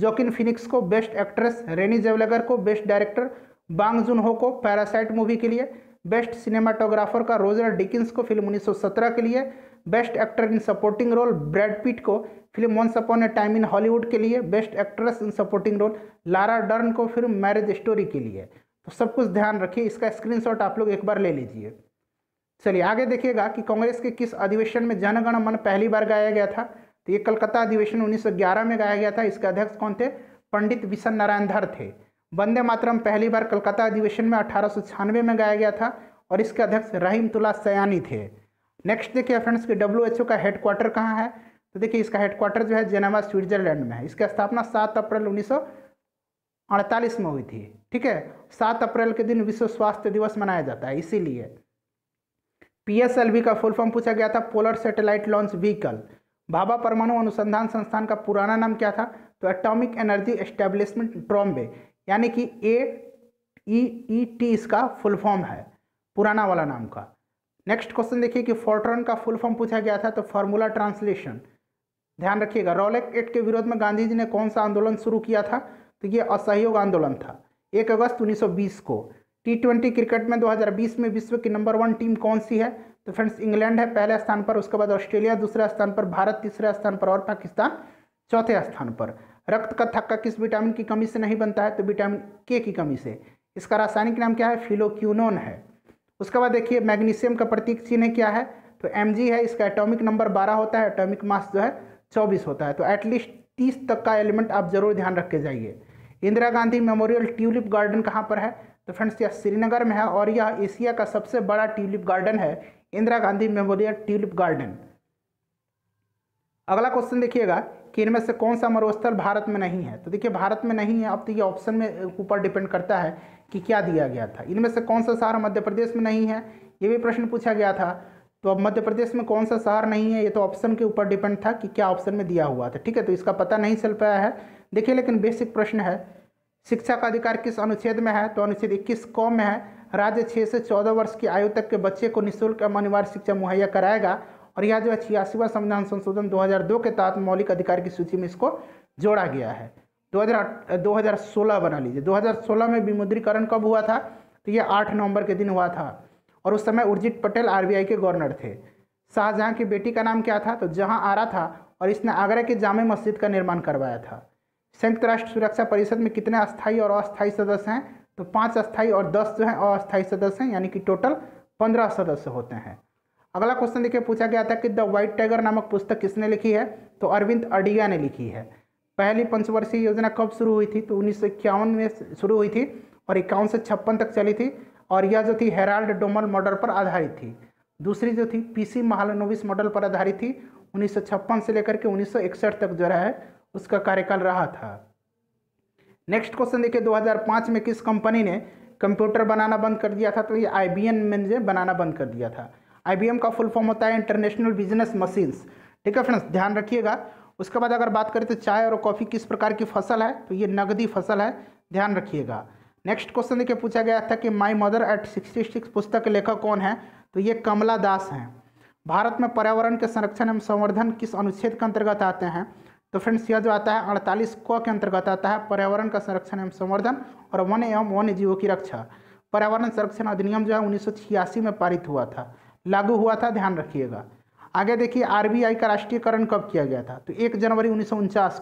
Speaker 1: जोकिन फिनिक्स को बेस्ट एक्ट्रेस रेनी जेवलेगर को बेस्ट डायरेक्टर बांग जुन हो को पैरासाइट मूवी के लिए बेस्ट सिनेमाटोग्राफर का रोजर डिकिंस को फिल्म 1917 के लिए best actor in supporting role Brad Pitt को film once upon a time in Hollywood के लिए best actress in supporting role Laura Dern को फिल्म मैरिज स्टोरी के लिए तो सब कुछ ध्यान रखिए इसका स्क्रीनशॉट आप लोग एक बार ले लीजिए चलिए आगे देखिएगा कि कांग्रेस के किस अधिवेशन में जनगण मन पहली बार गाया गया था तो ये कलकत्ता अधिवेशन 1911 में गाया गया था इसके अध्यक्ष कौन थे पंडित विशन नारायण धर थे वंदे मातरम पहली बार कलकत्ता अधिवेशन में अठारह में गाया गया था और इसके अध्यक्ष रहीमतुल्ला सयानी थे नेक्स्ट देखिए फ्रेंड्स की डब्ल्यू एच ओ का हेडक्वार्टर कहाँ है तो देखिए इसका हेडक्वार्टर जो है जेनेवा स्विट्जरलैंड में है इसकी स्थापना सात अप्रैल उन्नीस अड़तालीस में हुई थी ठीक है सात अप्रैल के दिन विश्व स्वास्थ्य दिवस मनाया जाता है इसीलिए पीएसएलवी का फुल फॉर्म पूछा गया था polar satellite launch vehicle Bhabha परमाणु अनुसंधान संस्थान का पुराना नाम क्या था तो एटॉमिक एनर्जी एस्टेब्लिशमेंट ट्रॉम्बे यानी कि ए ई ई टी इसका फुल फॉर्म है पुराना वाला नाम का नेक्स्ट क्वेश्चन देखिए कि फोर्ट्रॉन का फुल फॉर्म पूछा गया था तो फॉर्मूला ट्रांसलेशन ध्यान रखिएगा रॉलेक एक्ट के विरोध में गांधी जी ने कौन सा आंदोलन शुरू किया था तो ये असहयोग आंदोलन था एक अगस्त 1920 को टी ट्वेंटी क्रिकेट में 2020 में विश्व की नंबर वन टीम कौन सी है तो फ्रेंड्स इंग्लैंड है पहले स्थान पर उसके बाद ऑस्ट्रेलिया दूसरे स्थान पर भारत तीसरे स्थान पर और पाकिस्तान चौथे स्थान पर रक्त का थक्का किस विटामिन की कमी से नहीं बनता है तो विटामिन के की कमी से इसका रासायनिक नाम क्या है फिलोक्यूनोन है उसके बाद देखिए मैग्नीशियम का प्रतीक चिन्ह क्या है तो एम है इसका एटॉमिक नंबर बारह होता है एटॉमिक मास जो है चौबीस होता है तो एटलीस्ट तीस तक का एलिमेंट आप जरूर ध्यान रख के जाइए Indira Gandhi memorial tulip garden कहाँ पर है तो फ्रेंड्स यह श्रीनगर में है और यह एशिया का सबसे बड़ा ट्यूलिप गार्डन है Indira Gandhi memorial tulip garden अगला क्वेश्चन देखिएगा कि इनमें से कौन सा मरुस्थल भारत में नहीं है तो देखिए भारत में नहीं है अब तो ये ऑप्शन में ऊपर डिपेंड करता है कि क्या दिया गया था इनमें से कौन सा शहर मध्य प्रदेश में नहीं है ये भी प्रश्न पूछा गया था तो अब मध्य प्रदेश में कौन सा शहर नहीं है ये तो ऑप्शन के ऊपर डिपेंड था कि क्या ऑप्शन में दिया हुआ था ठीक है तो इसका पता नहीं चल पाया है देखिए लेकिन बेसिक प्रश्न है शिक्षा का अधिकार किस अनुच्छेद में है तो अनुच्छेद इक्कीस कौम में है राज्य छः से चौदह वर्ष की आयु तक के बच्चे को निःशुल्क एवं अनिवार्य शिक्षा मुहैया कराएगा और यह जो है छियासीवा संविधान संशोधन 2002 के तहत मौलिक अधिकार की सूची में इसको जोड़ा गया है 2000 2016 बना लीजिए 2016 में विमुद्रीकरण कब हुआ था तो यह 8 नवंबर के दिन हुआ था और उस समय उर्जित पटेल आर के गवर्नर थे शाहजहाँ की बेटी का नाम क्या था तो जहाँ आरा था और इसने आगरा की जाम मस्जिद का निर्माण करवाया था संयुक्त राष्ट्र सुरक्षा परिषद में कितने अस्थायी और अस्थायी सदस्य हैं तो पाँच स्थायी और दस जो है अस्थायी सदस्य हैं यानी कि टोटल पंद्रह सदस्य होते हैं अगला क्वेश्चन देखिए पूछा गया था कि द व्हाइट टाइगर नामक पुस्तक किसने लिखी है तो अरविंद अडिया ने लिखी है पहली पंचवर्षीय योजना कब शुरू हुई थी तो उन्नीस में शुरू हुई थी और इक्यावन से छप्पन तक चली थी और यह जो थी हेराल्ड डोमल मॉडल पर आधारित थी दूसरी जो थी पीसी महालनोविस मॉडल पर आधारित थी उन्नीस से लेकर के उन्नीस तक जो रहा है उसका कार्यकाल रहा था नेक्स्ट क्वेश्चन देखिए 2005 में किस कंपनी ने कंप्यूटर बनाना बंद कर दिया था तो ये आई बी ने बनाना बंद कर दिया था आई का फुल फॉर्म होता है इंटरनेशनल बिजनेस मशीन्स ठीक है फ्रेंड्स ध्यान रखिएगा उसके बाद अगर बात करें तो चाय और कॉफ़ी किस प्रकार की फसल है तो ये नगदी फसल है ध्यान रखिएगा नेक्स्ट क्वेश्चन देखिए पूछा गया था कि my mother at sixty six पुस्तक के लेखक कौन है तो ये कमला दास हैं भारत में पर्यावरण के संरक्षण एवं संवर्धन किस अनुच्छेद के अंतर्गत आते हैं तो फ्रेंड्स यह जो आता है अड़तालीस क के अंतर्गत आता है पर्यावरण का संरक्षण एवं संवर्धन और वन एवं वन्य जीवों की रक्षा पर्यावरण संरक्षण अधिनियम जो है उन्नीस में पारित हुआ था लागू हुआ था ध्यान रखिएगा आगे देखिए आरबीआई का राष्ट्रीयकरण कब किया गया था तो एक जनवरी उन्नीस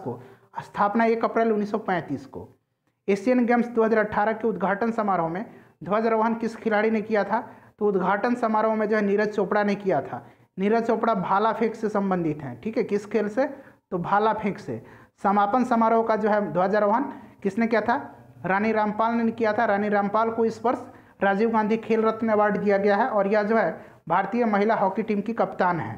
Speaker 1: को स्थापना एक अप्रैल उन्नीस को एशियन गेम्स 2018 के उद्घाटन समारोह में ध्वजारोहण किस खिलाड़ी ने किया था तो उद्घाटन समारोह में जो है नीरज चोपड़ा ने किया था नीरज चोपड़ा भाला फेंक से संबंधित हैं ठीक है किस खेल से तो भाला फेंक से समापन समारोह का जो है ध्वजारोहण किसने किया था रानी रामपाल ने किया था रानी रामपाल को इस वर्ष राजीव गांधी खेल रत्न अवार्ड दिया गया है और यह जो है भारतीय महिला हॉकी टीम की कप्तान है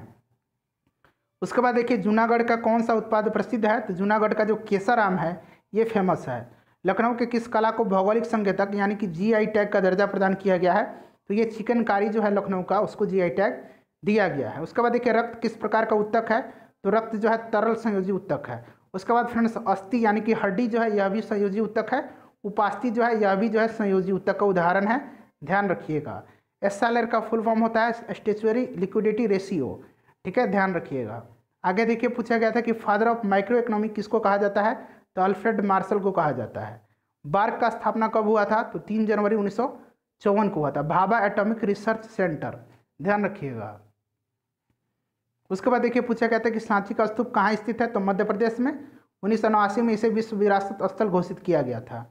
Speaker 1: उसके बाद देखिए जूनागढ़ का कौन सा उत्पाद प्रसिद्ध है तो जूनागढ़ का जो आम है ये फेमस है लखनऊ के किस कला को भौगोलिक संकेतक यानी कि जीआई टैग का दर्जा प्रदान किया गया है तो ये चिकनकारी जो है लखनऊ का उसको जीआई टैग दिया गया है उसके बाद देखिए रक्त किस प्रकार का उत्तक है तो रक्त जो है तरल संयोजी उत्तक है उसके बाद फ्रेंड्स अस्थि यानी कि हड्डी जो है यह भी संयोजी उत्तक है उपास्थि जो है यह भी जो है संयोजी उत्तक का उदाहरण है ध्यान रखिएगा एस का फुल फॉर्म होता है स्टेचुअरी लिक्विडिटी रेशियो ठीक है ध्यान रखिएगा आगे देखिए पूछा गया था कि फादर ऑफ माइक्रो इकोनॉमिक किसको कहा जाता है तो अल्फ्रेड मार्शल को कहा जाता है बार्क का स्थापना कब हुआ था तो तीन जनवरी उन्नीस को हुआ था भाभा एटॉमिक रिसर्च सेंटर ध्यान रखिएगा उसके बाद देखिए पूछा गया था कि सांची का स्तूप कहाँ स्थित है तो मध्य प्रदेश में उन्नीस में इसे विश्व विरासत स्थल घोषित किया गया था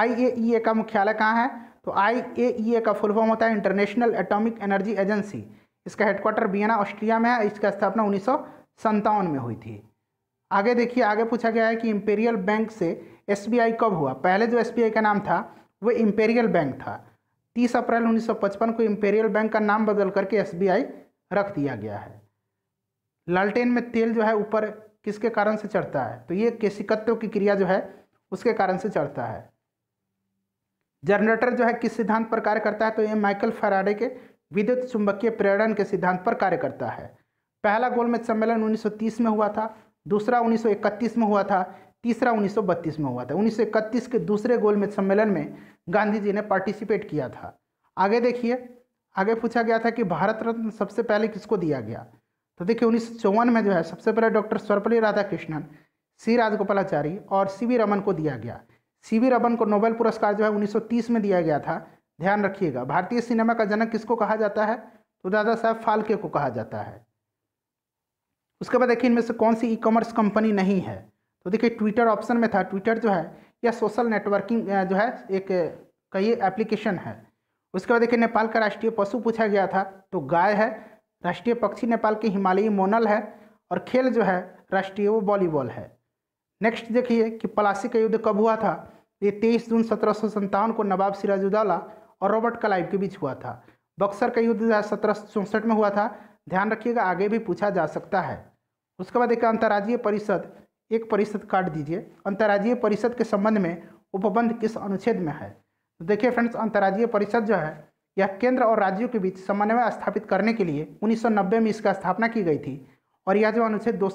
Speaker 1: आई का मुख्यालय कहाँ है तो आई का फुल फॉर्म होता है इंटरनेशनल एटॉमिक एनर्जी एजेंसी इसका हेडक्वार्टर वियना ऑस्ट्रिया में है इसका स्थापना उन्नीस में हुई थी आगे देखिए आगे पूछा गया है कि इम्पेरियल बैंक से एस कब हुआ पहले जो एस का नाम था वो इम्पेरियल बैंक था 30 अप्रैल 1955 को इम्पेरियल बैंक का नाम बदल करके एस रख दिया गया है लालटेन में तेल जो है ऊपर किसके कारण से चढ़ता है तो ये केशिकत्व की क्रिया जो है उसके कारण से चढ़ता है जनरेटर जो है किस सिद्धांत पर कार्य करता है तो ये माइकल फराडे के विद्युत चुंबकीय प्रेरण के सिद्धांत पर कार्य करता है पहला गोलमेज सम्मेलन उन्नीस में हुआ था दूसरा उन्नीस में हुआ था तीसरा 1932 में हुआ था 1931 के दूसरे गोलमेज सम्मेलन में गांधी जी ने पार्टिसिपेट किया था आगे देखिए आगे पूछा गया था कि भारत रत्न सबसे पहले किसको दिया गया तो देखिए उन्नीस में जो है सबसे पहले डॉक्टर सर्वपल्ली राधाकृष्णन सी राजगोपालाचारी और सी वी रमन को दिया गया सी वी रमन को नोबेल पुरस्कार जो है उन्नीस में दिया गया था ध्यान रखिएगा भारतीय सिनेमा का जनक किसको कहा जाता है तो दादा साहब फाल्के को कहा जाता है उसके बाद देखिए इनमें से कौन सी ई कॉमर्स कंपनी नहीं है तो देखिए ट्विटर ऑप्शन में था ट्विटर जो है यह सोशल नेटवर्किंग जो है एक कई एप्लीकेशन है उसके बाद देखिए नेपाल का राष्ट्रीय पशु पूछा गया था तो गाय है राष्ट्रीय पक्षी नेपाल के हिमालयी मोनल है और खेल जो है राष्ट्रीय वो वॉलीबॉल है नेक्स्ट देखिए कि पलासी का युद्ध कब हुआ था ये तेईस जून सत्रह को नवाब सिराजुद्दौला और रॉबर्ट कलाइव के बीच हुआ था बक्सर का युद्ध जो है सत्रह में हुआ था ध्यान रखिएगा आगे भी पूछा जा सकता है उसके बाद एक अंतर्राज्यीय परिषद एक परिषद काट दीजिए अंतर्राज्यीय परिषद के संबंध में उपबंध किस अनुच्छेद में है तो देखिए फ्रेंड्स अंतर्राज्यीय परिषद जो है यह केंद्र और राज्यों के बीच समन्वय स्थापित करने के लिए 1990 में इसका स्थापना की गई थी और यह जो अनुच्छेद दो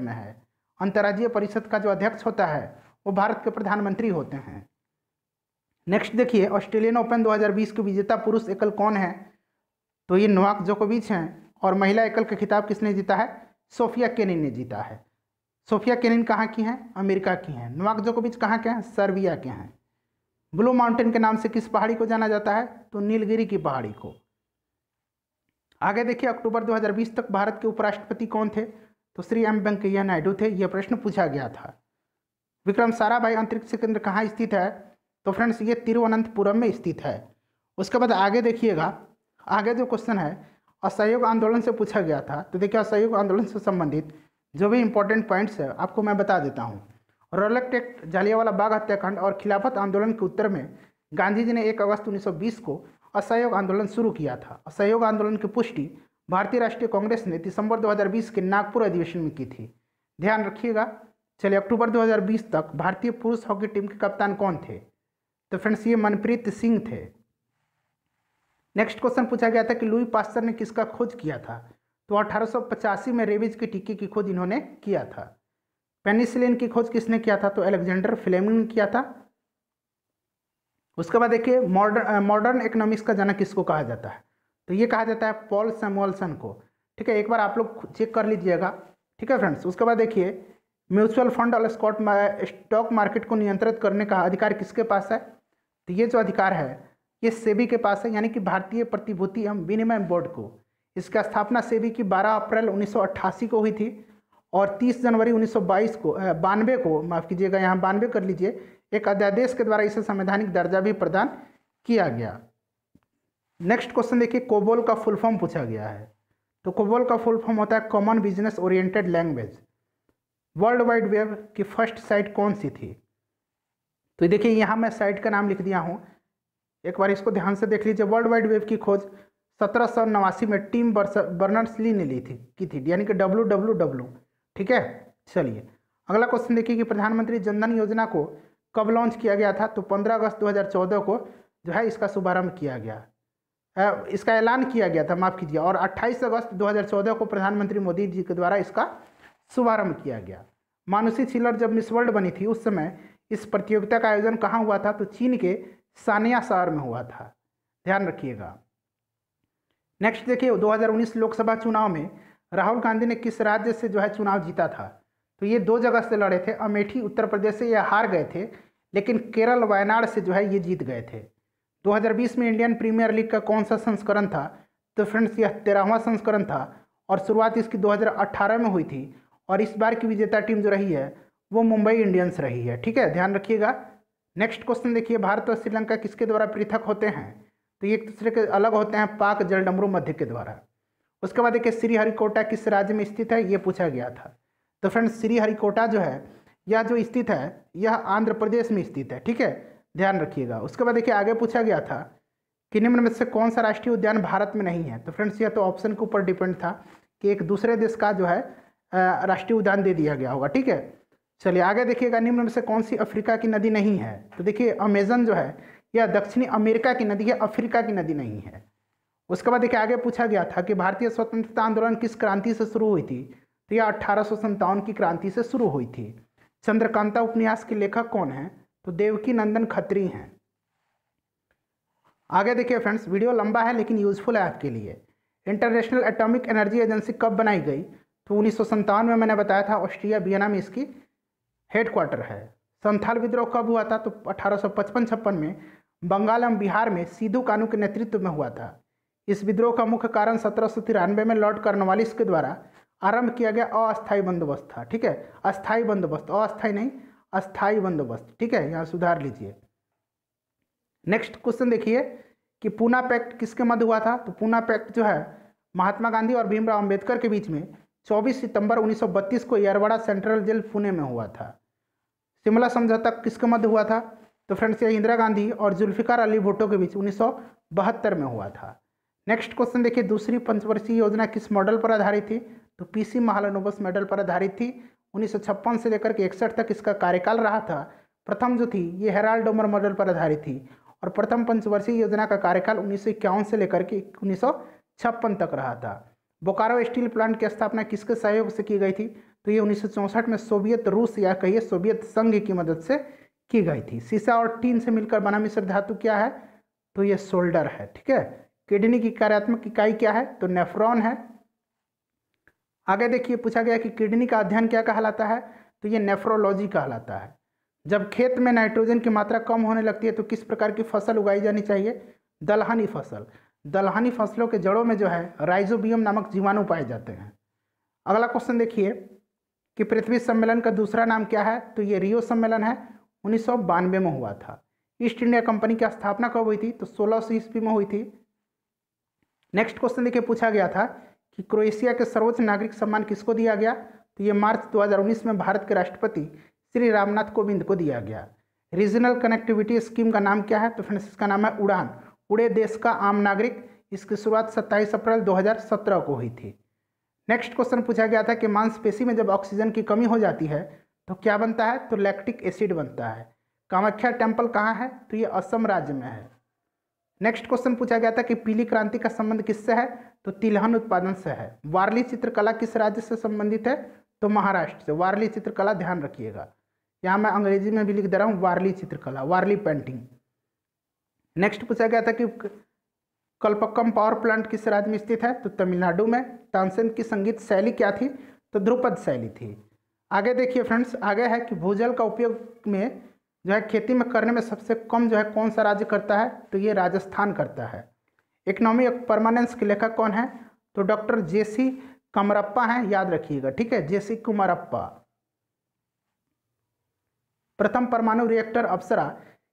Speaker 1: में है अंतर्राज्यीय परिषद का जो अध्यक्ष होता है वो भारत के प्रधानमंत्री होते हैं नेक्स्ट देखिए ऑस्ट्रेलियन ओपन 2020 के विजेता पुरुष एकल कौन है तो ये नोवाक जोकोविच हैं और महिला एकल का खिताब किसने जीता है सोफिया केनिन ने जीता है सोफिया केनिन कहाँ की हैं अमेरिका की हैं नोवाक जोकोविच कहाँ के हैं सर्बिया के हैं ब्लू माउंटेन के नाम से किस पहाड़ी को जाना जाता है तो नीलगिरी की पहाड़ी को आगे देखिए अक्टूबर 2020 तक भारत के उपराष्ट्रपति कौन थे तो श्री एम वेंकैया नायडू थे यह प्रश्न पूछा गया था विक्रम साराभाई अंतरिक्ष केंद्र कहाँ स्थित है तो फ्रेंड्स ये तिरुवनंतपुरम में स्थित है उसके बाद आगे देखिएगा आगे जो क्वेश्चन है असहयोग आंदोलन से पूछा गया था तो देखिए असहयोग आंदोलन से संबंधित जो भी इंपॉर्टेंट पॉइंट्स है आपको मैं बता देता हूँ रोलक एक्ट जालियावाला बाग हत्याकांड और खिलाफत आंदोलन के उत्तर में गांधी जी ने 1 अगस्त 1920 को असहयोग आंदोलन शुरू किया था असहयोग आंदोलन की पुष्टि भारतीय राष्ट्रीय कांग्रेस ने दिसंबर 2020 के नागपुर अधिवेशन में की थी ध्यान रखिएगा चलिए अक्टूबर 2020 तक भारतीय पुरुष हॉकी टीम के कप्तान कौन थे तो फ्रेंड्स ये मनप्रीत सिंह थे नेक्स्ट क्वेश्चन पूछा गया था कि लुई पास्टर ने किसका खोज किया था तो अठारह में रेबीज के टीके की खोज इन्होंने किया था पेनिसिलिन की खोज किसने किया था तो अलेक्जेंडर फ्लेमिंग ने किया था उसके बाद देखिए मॉडर्न मॉडर्न इकोनॉमिक्स का जनक किसको कहा जाता है तो ये कहा जाता है पॉल सैमुअलसन को ठीक है एक बार आप लोग चेक कर लीजिएगा ठीक है फ्रेंड्स उसके बाद देखिए म्यूचुअल फंड और स्कॉट स्टॉक मार्केट को नियंत्रित करने का अधिकार किसके पास है तो ये जो अधिकार है ये सेबी के पास है यानी कि भारतीय प्रतिभूति एवं विनिमय बोर्ड को इसकी स्थापना सेबी की 12 अप्रैल 1988 को हुई थी और 30 जनवरी 1922 को बानवे को माफ़ कीजिएगा यहाँ बानवे कर लीजिए एक अध्यादेश के द्वारा इसे संवैधानिक दर्जा भी प्रदान किया गया नेक्स्ट क्वेश्चन देखिए कोबोल का फुल फॉर्म पूछा गया है तो कोबोल का फुल फॉर्म होता है common business oriented language world wide web की फर्स्ट साइट कौन सी थी तो देखिए यहाँ मैं साइट का नाम लिख दिया हूँ एक बार इसको ध्यान से देख लीजिए वर्ल्ड वाइड वेब की खोज सत्रह में टीम बर्नर्सली ने ली थी की थी यानी कि डब्ल्यू डब्ल्यू डब्ल्यू ठीक है चलिए अगला क्वेश्चन देखिए कि प्रधानमंत्री जनधन योजना को कब लॉन्च किया गया था तो 15 अगस्त 2014 को जो है इसका शुभारंभ किया गया इसका ऐलान किया गया था माफ़ कीजिए और 28 अगस्त 2014 को प्रधानमंत्री मोदी जी के द्वारा इसका शुभारंभ किया गया मानुषी छिलर जब मिस वर्ल्ड बनी थी उस समय इस प्रतियोगिता का आयोजन कहाँ हुआ था तो चीन के सानिया शहर में हुआ था ध्यान रखिएगा नेक्स्ट देखिए 2019 लोकसभा चुनाव में राहुल गांधी ने किस राज्य से जो है चुनाव जीता था तो ये दो जगह से लड़े थे अमेठी उत्तर प्रदेश से ये हार गए थे लेकिन केरल वायनाड से जो है ये जीत गए थे 2020 में इंडियन प्रीमियर लीग का कौन सा संस्करण था तो फ्रेंड्स यह तेरहवा संस्करण था और शुरुआत इसकी 2018 में हुई थी और इस बार की विजेता टीम जो रही है वो मुंबई इंडियंस रही है ठीक है ध्यान रखिएगा नेक्स्ट क्वेश्चन देखिए भारत और श्रीलंका किसके द्वारा पृथक होते हैं तो ये एक दूसरे के अलग होते हैं पाक जलडमरू मध्य के द्वारा उसके बाद देखिए श्रीहरिकोटा किस राज्य में स्थित है ये पूछा गया था तो फ्रेंड्स श्रीहरिकोटा जो है यह जो स्थित है यह आंध्र प्रदेश में स्थित है ठीक है ध्यान रखिएगा उसके बाद देखिए आगे पूछा गया था कि निम्न में से कौन सा राष्ट्रीय उद्यान भारत में नहीं है तो फ्रेंड्स यह तो ऑप्शन के ऊपर डिपेंड था कि एक दूसरे देश का जो है राष्ट्रीय उद्यान दे दिया गया होगा ठीक है चलिए आगे देखिएगा निम्न में से कौन सी अफ्रीका की नदी नहीं है तो देखिए अमेजन जो है यह दक्षिणी अमेरिका की नदी है अफ्रीका की नदी नहीं है उसके बाद देखिए आगे पूछा गया था कि भारतीय स्वतंत्रता आंदोलन किस क्रांति से शुरू हुई थी तो यह अट्ठारह की क्रांति से शुरू हुई थी चंद्रकांता उपन्यास के लेखक कौन हैं तो देवकी नंदन खत्री हैं आगे देखिए फ्रेंड्स वीडियो लंबा है लेकिन यूजफुल है आपके लिए इंटरनेशनल एटॉमिक एनर्जी एजेंसी कब बनाई गई तो उन्नीस में मैंने बताया था ऑस्ट्रिया बियना में इसकी हेडक्वार्टर है संथाल विद्रोह कब हुआ था तो अठारह सौ में बंगाल एवं बिहार में सिद्धू कानू के नेतृत्व में हुआ था इस विद्रोह का मुख्य कारण सत्रह में लॉर्ड कर्नवालिस के द्वारा आरंभ किया गया अस्थायी बंदोबस्त था ठीक है अस्थायी बंदोबस्त अस्थायी नहीं अस्थायी बंदोबस्त ठीक है यहाँ सुधार लीजिए नेक्स्ट क्वेश्चन देखिए कि पूना पैक्ट किसके मध्य हुआ था तो पूना पैक्ट जो है महात्मा गांधी और भीमराव अंबेडकर के बीच में 24 सितंबर 1932 को यरवाड़ा सेंट्रल जेल पुणे में हुआ था शिमला समझौता किसके मध्य हुआ था तो फ्रेंड्स ये इंदिरा गांधी और जुल्फिकार अली भुट्टो के बीच उन्नीस में हुआ था नेक्स्ट क्वेश्चन देखिए दूसरी पंचवर्षीय योजना किस मॉडल पर आधारित थी तो पीसी महालनोबस मॉडल पर आधारित थी उन्नीस से लेकर के इकसठ तक इसका कार्यकाल रहा था प्रथम जो थी ये हेराल्ड डोमर मॉडल पर आधारित थी और प्रथम पंचवर्षीय योजना का कार्यकाल उन्नीस से लेकर के उन्नीस तक रहा था बोकारो स्टील प्लांट की स्थापना किसके सहयोग से की गई थी तो ये उन्नीस में सोवियत रूस या कहिए सोवियत संघ की मदद से की गई थी सीसा और टीन से मिलकर बना मिश्र धातु क्या है तो ये सोल्डर है ठीक है किडनी की कार्यात्मक इकाई क्या है तो नेफ्रॉन है आगे देखिए पूछा गया कि किडनी का अध्ययन क्या कहलाता है तो ये नेफ्रोलॉजी कहलाता है जब खेत में नाइट्रोजन की मात्रा कम होने लगती है तो किस प्रकार की फसल उगाई जानी चाहिए दलहनी फसल दलहनी फसलों के जड़ों में जो है राइजोबियम नामक जीवाणु पाए जाते हैं अगला क्वेश्चन देखिए कि पृथ्वी सम्मेलन का दूसरा नाम क्या है तो ये रियो सम्मेलन है उन्नीस में हुआ था ईस्ट इंडिया कंपनी की स्थापना कब हुई थी तो सोलह ईस्वी में हुई थी नेक्स्ट क्वेश्चन देखिए पूछा गया था कि क्रोएशिया के सर्वोच्च नागरिक सम्मान किसको दिया गया तो ये मार्च 2019 में भारत के राष्ट्रपति श्री रामनाथ कोविंद को दिया गया रीजनल कनेक्टिविटी स्कीम का नाम क्या है तो फ्रेंड्स इसका नाम है उड़ान उड़े देश का आम नागरिक इसकी शुरुआत 27 अप्रैल 2017 को हुई थी नेक्स्ट क्वेश्चन पूछा गया था कि मांसपेशी में जब ऑक्सीजन की कमी हो जाती है तो क्या बनता है तो लैक्टिक एसिड बनता है कामाख्या टेम्पल कहाँ है तो ये असम राज्य में है नेक्स्ट क्वेश्चन पूछा गया था कि पीली क्रांति का संबंध किससे है तो तिलहन उत्पादन से है वारली चित्रकला किस राज्य से संबंधित है तो महाराष्ट्र से वारली चित्रकला ध्यान रखिएगा यहाँ मैं अंग्रेजी में भी लिख दे रहा हूँ वारली चित्रकला वारली पेंटिंग नेक्स्ट पूछा गया था कि कल्पक्कम पावर प्लांट किस राज्य में स्थित है तो तमिलनाडु में तानसेन की संगीत शैली क्या थी तो ध्रुपद शैली थी आगे देखिए फ्रेंड्स आगे है कि भूजल का उपयोग में जो है खेती में करने में सबसे कम जो है कौन सा राज्य करता है तो ये राजस्थान करता है इकोनॉमी ऑफ परमानेंस के लेखक कौन है तो डॉक्टर जे सी कमरप्पा हैं याद रखिएगा ठीक है जे सी कुमारप्पा प्रथम परमाणु रिएक्टर अप्सरा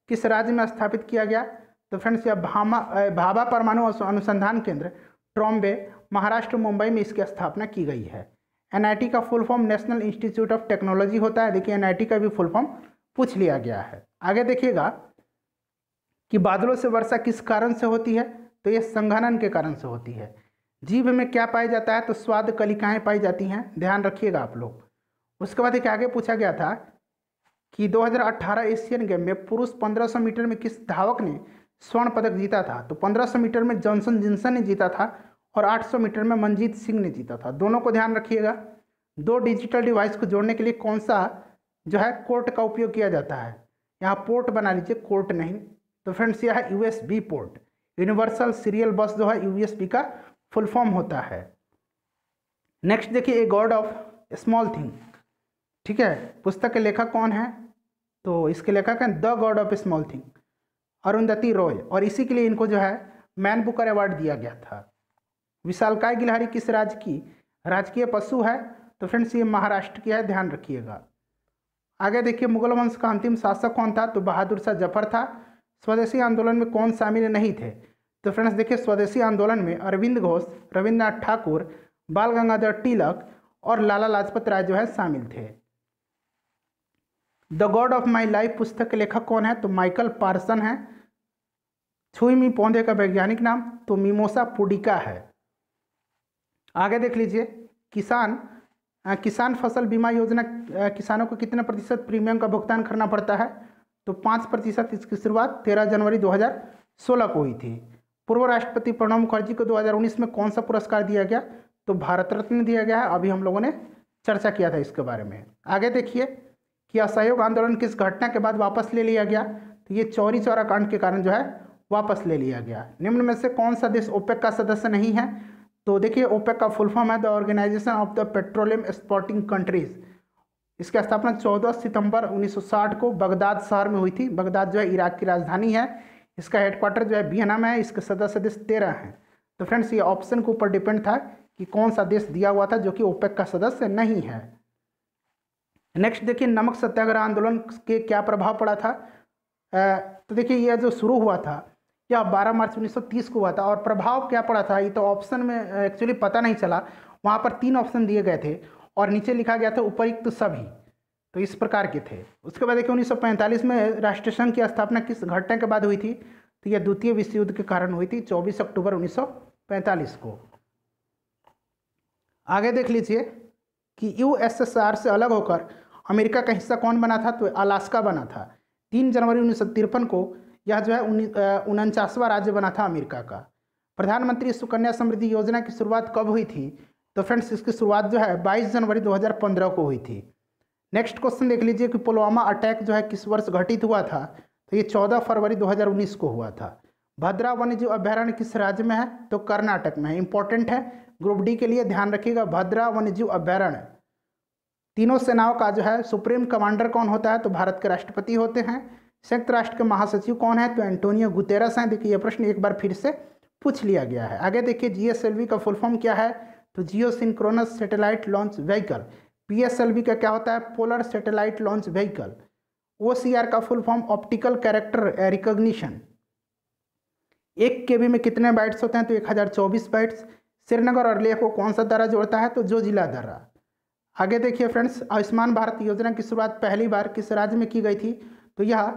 Speaker 1: किस राज्य में स्थापित किया गया तो फ्रेंड्स यह भामा भाभा परमाणु अनुसंधान केंद्र ट्रॉम्बे महाराष्ट्र मुंबई में इसकी स्थापना की गई है एनआईटी का full form national institute of technology होता है देखिए एनआईटी का भी फुल फॉर्म पूछ लिया गया है आगे देखिएगा कि बादलों से वर्षा किस कारण से होती है तो यह संघनन के कारण से होती है जीव में क्या पाया जाता है तो स्वाद कलिकाएँ पाई जाती हैं ध्यान रखिएगा आप लोग उसके बाद एक आगे पूछा गया था कि 2018 एशियन गेम में पुरुष 1500 मीटर में किस धावक ने स्वर्ण पदक जीता था तो 1500 मीटर में जॉनसन जिनसन ने जीता था और 800 मीटर में मनजीत सिंह ने जीता था दोनों को ध्यान रखिएगा दो डिजिटल डिवाइस को जोड़ने के लिए कौन सा जो है कोर्ट का उपयोग किया जाता है यहाँ पोर्ट बना लीजिए कोर्ट नहीं तो फ्रेंड्स यह है यूएसबी पोर्ट यूनिवर्सल सीरियल बस जो है यूएसबी का फुल फॉर्म होता है नेक्स्ट देखिए a god of small thing ठीक है पुस्तक के लेखक कौन है तो इसके लेखक हैं the god of small thing Arundhati Roy और इसी के लिए इनको जो है मैन बुकर अवार्ड दिया गया था विशालकाय गिलहरी किस राज्य की राजकीय पशु है तो फ्रेंड्स ये महाराष्ट्र की है ध्यान रखिएगा आगे देखिए मुगल वंश का अंतिम शासक कौन था तो बहादुर शाह जफर था स्वदेशी आंदोलन में कौन शामिल नहीं थे तो फ्रेंड्स देखिए स्वदेशी आंदोलन में अरविंद घोष रविन्द्रनाथ ठाकुर बाल गंगाधर तिलक और लाला लाजपत राय जो है शामिल थे the god of my life पुस्तक के लेखक कौन है तो माइकल पार्सन है छुईमी पौधे का वैज्ञानिक नाम तो मिमोसा पुडिका है आगे देख लीजिए किसान किसान फसल बीमा योजना किसानों को कितना प्रतिशत प्रीमियम का भुगतान करना पड़ता है तो पाँच प्रतिशत इसकी शुरुआत तेरह जनवरी 2016 को हुई थी पूर्व राष्ट्रपति प्रणब मुखर्जी को 2019 में कौन सा पुरस्कार दिया गया तो भारत रत्न दिया गया है अभी हम लोगों ने चर्चा किया था इसके बारे में आगे देखिए कि असहयोग आंदोलन किस घटना के बाद वापस ले लिया गया तो ये चौरी चौरा कांड के कारण जो है वापस ले लिया गया निम्न में से कौन सा देश ओपेक का सदस्य नहीं है तो देखिए ओपेक का फुल फॉर्म है the organisation of the petroleum exporting countries इसकी स्थापना 14 सितंबर 1960 को बगदाद शहर में हुई थी बगदाद जो है इराक की राजधानी है इसका हेडक्वार्टर जो है बियना में है इसके सदस्य देश तेरह हैं तो फ्रेंड्स ये ऑप्शन के ऊपर डिपेंड था कि कौन सा देश दिया हुआ था जो कि ओपेक का सदस्य नहीं है नेक्स्ट देखिए नमक सत्याग्रह आंदोलन के क्या प्रभाव पड़ा था तो देखिए यह जो शुरू हुआ था क्या 12 मार्च 1930 को हुआ था और प्रभाव क्या पड़ा था ये तो ऑप्शन में एक्चुअली पता नहीं चला वहाँ पर तीन ऑप्शन दिए गए थे और नीचे लिखा गया था उपयुक्त सभी तो इस प्रकार के थे उसके बाद देखिए 1945 में राष्ट्रीय संघ की स्थापना किस घटना के बाद हुई थी तो यह द्वितीय विश्व युद्ध के कारण हुई थी चौबीस अक्टूबर उन्नीस को आगे देख लीजिए कि यूएसएसआर से अलग होकर अमेरिका का हिस्सा कौन बना था तो अलास्का बना था तीन जनवरी उन्नीस को यह जो है उनचासवा राज्य बना था अमेरिका का प्रधानमंत्री सुकन्या समृद्धि योजना की शुरुआत कब हुई थी तो फ्रेंड्स इसकी शुरुआत जो है 22 जनवरी 2015 को हुई थी नेक्स्ट क्वेश्चन देख लीजिए कि पुलवामा अटैक जो है किस वर्ष घटित हुआ था तो ये 14 फरवरी 2019 को हुआ था भद्रा वन्यजीव अभ्यारण्य किस राज्य में है तो कर्नाटक में है इंपॉर्टेंट है ग्रुप डी के लिए ध्यान रखिएगा भद्रा वन्यजीव अभ्यारण्य तीनों सेनाओं का जो है सुप्रीम कमांडर कौन होता है तो भारत के राष्ट्रपति होते हैं संयुक्त राष्ट्र के महासचिव कौन है तो एंटोनियो गुतेरस हैं देखिए यह प्रश्न एक बार फिर से पूछ लिया गया है आगे देखिए जीएसएलवी का फुल फॉर्म क्या है तो geosynchronous satellite launch vehicle PSLV का क्या होता है polar satellite launch vehicle OCR का full form optical character recognition एक के बी में कितने बाइट्स होते हैं तो एक हज़ार चौबीस बाइट्स श्रीनगर और लेह को कौन सा दर्रा जोड़ता है तो जो जिला दर्रा आगे देखिए फ्रेंड्स आयुष्मान भारत योजना की शुरुआत पहली बार किस राज्य में की गई थी तो यह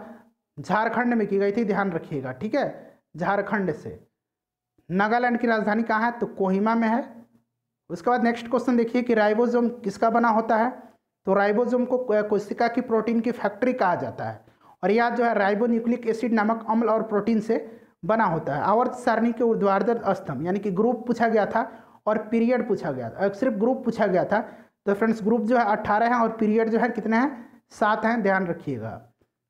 Speaker 1: झारखंड में की गई थी ध्यान रखिएगा ठीक है झारखंड से नागालैंड की राजधानी कहाँ है तो कोहिमा में है उसके बाद नेक्स्ट क्वेश्चन देखिए कि राइबोजोम किसका बना होता है तो राइबोजोम को कोशिका की प्रोटीन की फैक्ट्री कहा जाता है और यह जो है राइबोन्यूक्लिक एसिड नामक अम्ल और प्रोटीन से बना होता है आवर्त सारणी के उद्वार्धर स्तंभ यानी कि ग्रुप पूछा गया था और पीरियड पूछा गया था सिर्फ ग्रुप पूछा गया था तो फ्रेंड्स ग्रुप जो है अट्ठारह हैं और पीरियड जो है कितने हैं सात हैं ध्यान रखिएगा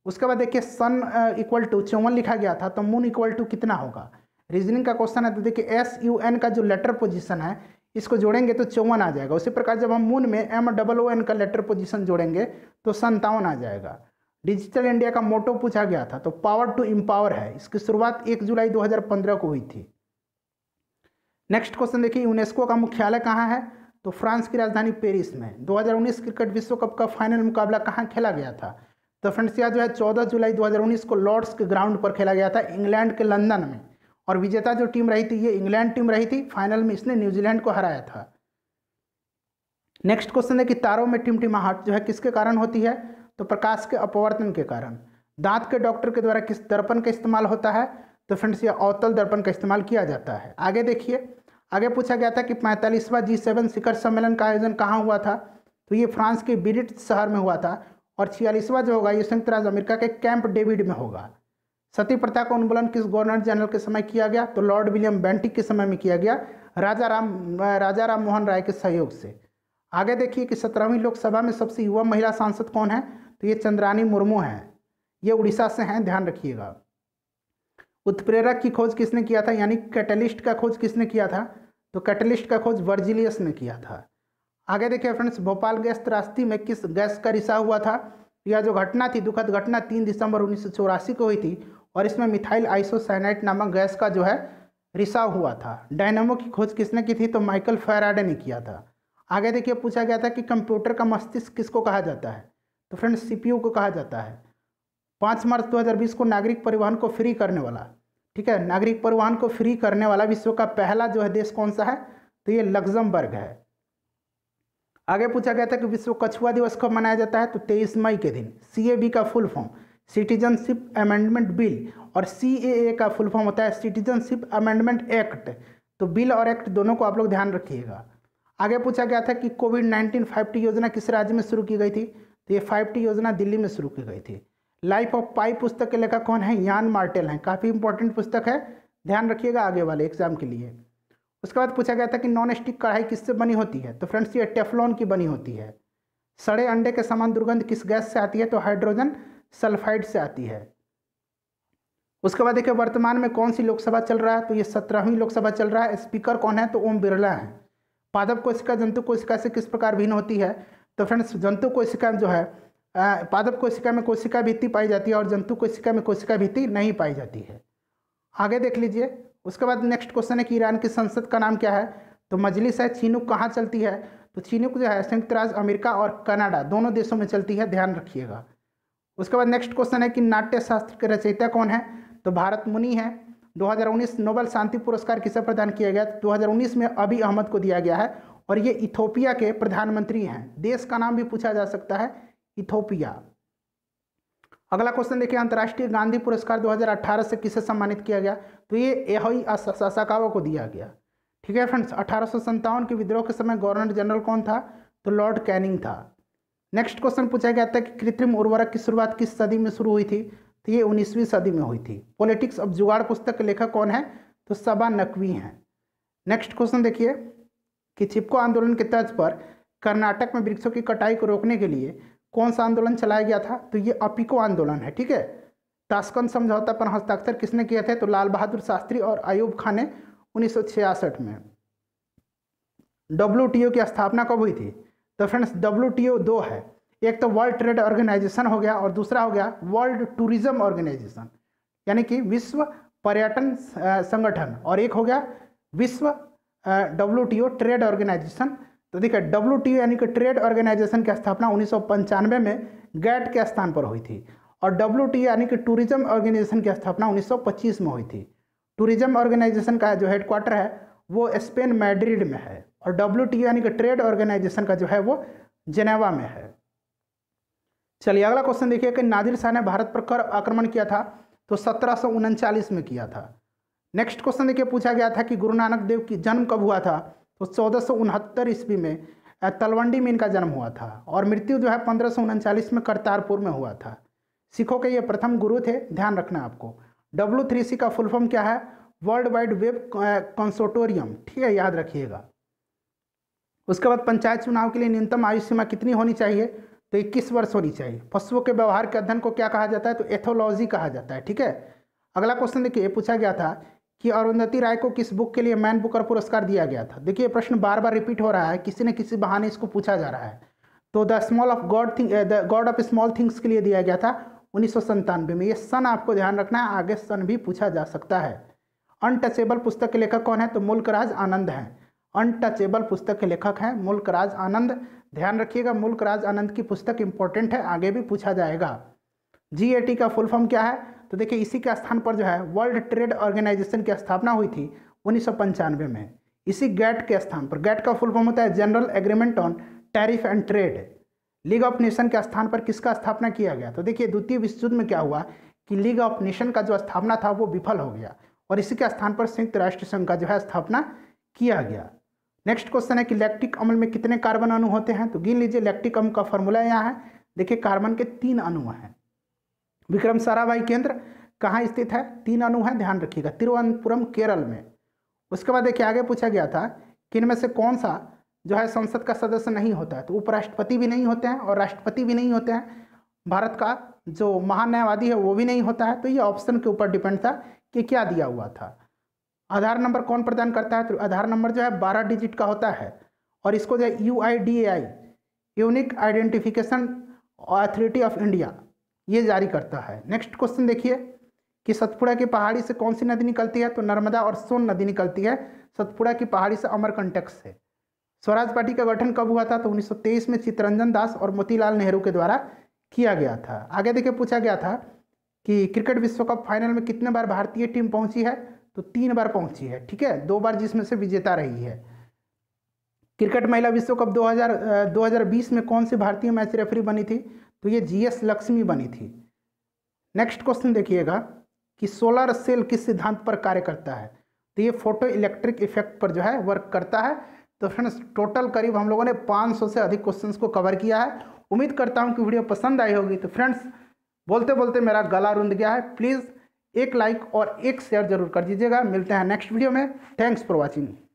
Speaker 1: उसके बाद देखिए सन इक्वल टू चौवन लिखा गया था तो मून इक्वल टू कितना होगा रीजनिंग का क्वेश्चन है तो देखिए एस यू एन का जो लेटर पोजीशन है इसको जोड़ेंगे तो चौवन आ जाएगा उसी प्रकार जब हम मून में एम डबल ओ एन का लेटर पोजीशन जोड़ेंगे तो संतावन आ जाएगा डिजिटल इंडिया का मोटो पूछा गया था तो पावर टू इम्पावर है इसकी शुरुआत एक जुलाई दो को हुई थी नेक्स्ट क्वेश्चन देखिए यूनेस्को का मुख्यालय कहाँ है तो फ्रांस की राजधानी पेरिस में 2019 क्रिकेट विश्व कप का फाइनल मुकाबला कहाँ खेला गया था तो फ्रेंड्स यह जो है 14 जुलाई 2019 को लॉर्ड्स के ग्राउंड पर खेला गया था इंग्लैंड के लंदन में और विजेता जो टीम रही थी ये इंग्लैंड टीम रही थी फाइनल में इसने न्यूजीलैंड को हराया था नेक्स्ट क्वेश्चन है कि तारों में टिमटिमाहट जो है किसके कारण होती है तो प्रकाश के अपवर्तन के कारण दांत के डॉक्टर के द्वारा किस दर्पण का इस्तेमाल होता है तो फ्रेंड्स यह अवतल दर्पण का इस्तेमाल किया जाता है आगे देखिए आगे पूछा गया था कि पैंतालीसवां जी सेवन शिखर सम्मेलन का आयोजन कहाँ हुआ था तो ये फ्रांस के बिरिट शहर में हुआ था और छियालीसवा जो होगा ये संयुक्त राज्य अमेरिका के कैंप डेविड में होगा सती प्रथा का उन्मूलन किस गवर्नर जनरल के समय किया गया तो लॉर्ड विलियम बेंटिक के समय में किया गया राजा राम राजा राम मोहन राय के सहयोग से आगे देखिए कि सत्रहवीं लोकसभा में सबसे युवा महिला सांसद कौन है तो ये चंद्रानी मुर्मू हैं ये उड़ीसा से हैं ध्यान रखिएगा उत्प्रेरक की खोज किसने किया था यानी कैटलिस्ट का खोज किसने किया था तो कैटलिस्ट का खोज वर्जिलियस ने किया था आगे देखिए फ्रेंड्स भोपाल गैस त्रास्ती में किस गैस का रिसाव हुआ था यह जो घटना थी दुखद घटना तीन दिसंबर उन्नीस को हुई थी और इसमें मिथाइल आइसोसाइनाइट नामक गैस का जो है रिसाव हुआ था डायनामो की खोज किसने की थी तो माइकल फेराडे ने किया था आगे देखिए पूछा गया था कि कंप्यूटर का मस्तिष्क किसको कहा जाता है तो फ्रेंड्स सीपीयू को कहा जाता है पाँच मार्च 2020 को नागरिक परिवहन को फ्री करने वाला ठीक है नागरिक परिवहन को फ्री करने वाला विश्व का पहला जो है देश कौन सा है तो ये लग्जमबर्ग है आगे पूछा गया था कि विश्व कछुआ दिवस कब मनाया जाता है तो तेईस मई के दिन सी का full form citizenship amendment bill और सी का फुल फॉर्म होता है सिटीजनशिप अमेंडमेंट एक्ट तो बिल और एक्ट दोनों को आप लोग ध्यान रखिएगा आगे पूछा गया था कि कोविड नाइन्टीन फाइव टी योजना किस राज्य में शुरू की गई थी तो ये फाइव टी योजना दिल्ली में शुरू की गई थी लाइफ ऑफ पाई पुस्तक के लेखक कौन है यान मार्टेल हैं काफ़ी इंपॉर्टेंट पुस्तक है ध्यान रखिएगा आगे वाले एग्जाम के लिए उसके बाद पूछा गया था कि नॉन स्टिक कढ़ाई किससे बनी होती है तो फ्रेंड्स ये टेफलॉन की बनी होती है सड़े अंडे के समान दुर्गंध किस गैस से आती है तो हाइड्रोजन सल्फाइड से आती है उसके बाद देखिए वर्तमान में कौन सी लोकसभा चल रहा है तो ये सत्रहवीं लोकसभा चल रहा है स्पीकर कौन है तो ओम बिरला है पादप कोशिका जंतु कोशिका से किस प्रकार भिन्न होती है तो फ्रेंड्स जंतु कोशिका जो है पादप कोशिका में कोशिका भित्ति पाई जाती है और जंतु कोशिका में कोशिका भित्ति नहीं पाई जाती है आगे देख लीजिए उसके बाद नेक्स्ट क्वेश्चन है कि ईरान की संसद का नाम क्या है तो मजलिस है चीनुक कहाँ चलती है तो चीनुक जो है संयुक्त राज्य अमेरिका और कनाडा दोनों देशों में चलती है ध्यान रखिएगा उसके बाद नेक्स्ट क्वेश्चन है कि नाट्य शास्त्र के रचयिता कौन है तो भारत मुनि है 2019 नोबल शांति पुरस्कार किसे प्रदान किया गया तो 2019 में अभी अहमद को दिया गया है और ये इथोपिया के प्रधानमंत्री हैं देश का नाम भी पूछा जा सकता है इथोपिया अगला क्वेश्चन देखिए अंतर्राष्ट्रीय गांधी पुरस्कार 2018 से किसे सम्मानित किया गया तो ये एहोई असाकावा को दिया गया ठीक है फ्रेंड्स अठारह के विद्रोह के समय गवर्नर जनरल कौन था तो लॉर्ड कैनिंग था नेक्स्ट क्वेश्चन पूछा गया था कि कृत्रिम उर्वरक की शुरुआत किस सदी में शुरू हुई थी तो ये उन्नीसवीं सदी में हुई थी पॉलिटिक्स ऑफ जुगाड़ पुस्तक के लेखक कौन है तो सबा नकवी हैं नेक्स्ट क्वेश्चन देखिए कि चिपको आंदोलन के तर्ज पर कर्नाटक में वृक्षों की कटाई को रोकने के लिए कौन सा आंदोलन चलाया गया था तो ये अपिको आंदोलन है ठीक है ताशकंद समझौता पर हस्ताक्षर किसने किए थे तो लाल बहादुर शास्त्री और अयूब खान ने उन्नीस में डब्ल्यू की स्थापना कब हुई थी तो फ्रेंड्स डब्ल्यू दो है एक तो वर्ल्ड ट्रेड ऑर्गेनाइजेशन हो गया और दूसरा हो गया वर्ल्ड टूरिज्म ऑर्गेनाइजेशन यानी कि विश्व पर्यटन संगठन और एक हो गया विश्व डब्ल्यू ट्रेड ऑर्गेनाइजेशन तो देखिए डब्ल्यू टी यानी कि ट्रेड ऑर्गेनाइजेशन की स्थापना उन्नीस में गैट के स्थान पर हुई थी और डब्ल्यू टी यानी कि टूरिज्म ऑर्गेनाइजेशन की स्थापना 1925 में हुई थी टूरिज्म ऑर्गेनाइजेशन का जो हेडक्वार्टर है वो स्पेन मैड्रिड में है और डब्ल्यू टी यानी कि ट्रेड ऑर्गेनाइजेशन का जो है वो जेनेवा में है चलिए अगला क्वेश्चन देखिए कि नादिर शाह ने भारत पर कर आक्रमण किया था तो सत्रह में किया था नेक्स्ट क्वेश्चन देखिए पूछा गया था कि गुरु नानक देव की जन्म कब हुआ था तो चौदह सौ उनहत्तर ईस्वी में तलवंडी में इनका जन्म हुआ था और मृत्यु जो है पंद्रह में करतारपुर में हुआ था सिखों के ये प्रथम गुरु थे ध्यान रखना आपको डब्ल्यू थ्री सी का फुल फॉर्म क्या है वर्ल्ड वाइड वेब कंसोटोरियम ठीक है याद रखिएगा उसके बाद पंचायत चुनाव के लिए न्यूनतम आयु सीमा कितनी होनी चाहिए तो 21 वर्ष होनी चाहिए पशुओं के व्यवहार के अध्ययन को क्या कहा जाता है तो एथोलॉजी कहा जाता है ठीक है अगला क्वेश्चन देखिए पूछा गया था कि अरुंधति राय को किस बुक के लिए मैन बुकर पुरस्कार दिया गया था देखिए प्रश्न बार बार रिपीट हो रहा है किसी न किसी बहाने इसको पूछा जा रहा है तो the small of god thing the god of small things के लिए दिया गया था उन्नीस में ये सन आपको ध्यान रखना है आगे सन भी पूछा जा सकता है अनटचेबल पुस्तक के लेखक कौन है तो मुल्कराज आनंद हैं अनटचेबल पुस्तक के लेखक हैं मुल्कराज आनंद ध्यान रखिएगा मुल्कराज आनंद की पुस्तक इंपॉर्टेंट है आगे भी पूछा जाएगा जी का फुल फॉर्म क्या है तो देखिए इसी के स्थान पर जो है वर्ल्ड ट्रेड ऑर्गेनाइजेशन की स्थापना हुई थी उन्नीस में इसी गैट के स्थान पर गैट का फुल फॉर्म होता है general agreement on tariff and trade league of nation के स्थान पर किसका स्थापना किया गया तो देखिए द्वितीय विश्व युद्ध में क्या हुआ कि लीग ऑफ नेशन का जो स्थापना था वो विफल हो गया और इसी के स्थान पर संयुक्त राष्ट्र संघ का जो है स्थापना किया गया नेक्स्ट क्वेश्चन है कि लैक्टिक अमल में कितने कार्बन अणु होते हैं तो गिन लीजिए लैक्टिक अम का फॉर्मूला यहाँ है देखिए कार्बन के तीन अणु हैं विक्रम साराभाई केंद्र कहाँ स्थित है तीन अनु है ध्यान रखिएगा तिरुवनंतपुरम केरल में उसके बाद देखिए आगे पूछा गया था कि इनमें से कौन सा जो है संसद का सदस्य नहीं होता है तो उपराष्ट्रपति भी नहीं होते हैं और राष्ट्रपति भी नहीं होते हैं भारत का जो महान्यायवादी है वो भी नहीं होता है तो ये ऑप्शन के ऊपर डिपेंड था कि क्या दिया हुआ था आधार नंबर कौन प्रदान करता है तो आधार नंबर जो है बारह डिजिट का होता है और इसको जो है U I D A I unique identification authority of India ये जारी करता है नेक्स्ट क्वेश्चन देखिए कि सतपुड़ा की पहाड़ी से कौन सी नदी निकलती है तो नर्मदा और सोन नदी निकलती है सतपुड़ा की पहाड़ी से अमरकंटक से स्वराज पार्टी का गठन कब हुआ था तो 1923 में चित्रंजन दास और मोतीलाल नेहरू के द्वारा किया गया था आगे देखिए पूछा गया था कि क्रिकेट विश्व कप फाइनल में कितने बार भारतीय टीम पहुंची है तो तीन बार पहुंची है ठीक है दो बार जिसमें से विजेता रही है क्रिकेट महिला विश्व कप 2000 2020 में कौन सी भारतीय मैच रेफरी बनी थी तो ये जीएस लक्ष्मी बनी थी नेक्स्ट क्वेश्चन देखिएगा कि सोलर सेल किस सिद्धांत पर कार्य करता है तो ये फोटो इलेक्ट्रिक इफेक्ट पर जो है वर्क करता है तो फ्रेंड्स टोटल करीब हम लोगों ने 500 से अधिक क्वेश्चंस को कवर किया है उम्मीद करता हूँ कि वीडियो पसंद आई होगी तो फ्रेंड्स बोलते बोलते मेरा गला रुंध गया है प्लीज़ एक लाइक और एक शेयर जरूर कर दीजिएगा मिलते हैं नेक्स्ट वीडियो में थैंक्स फॉर वॉचिंग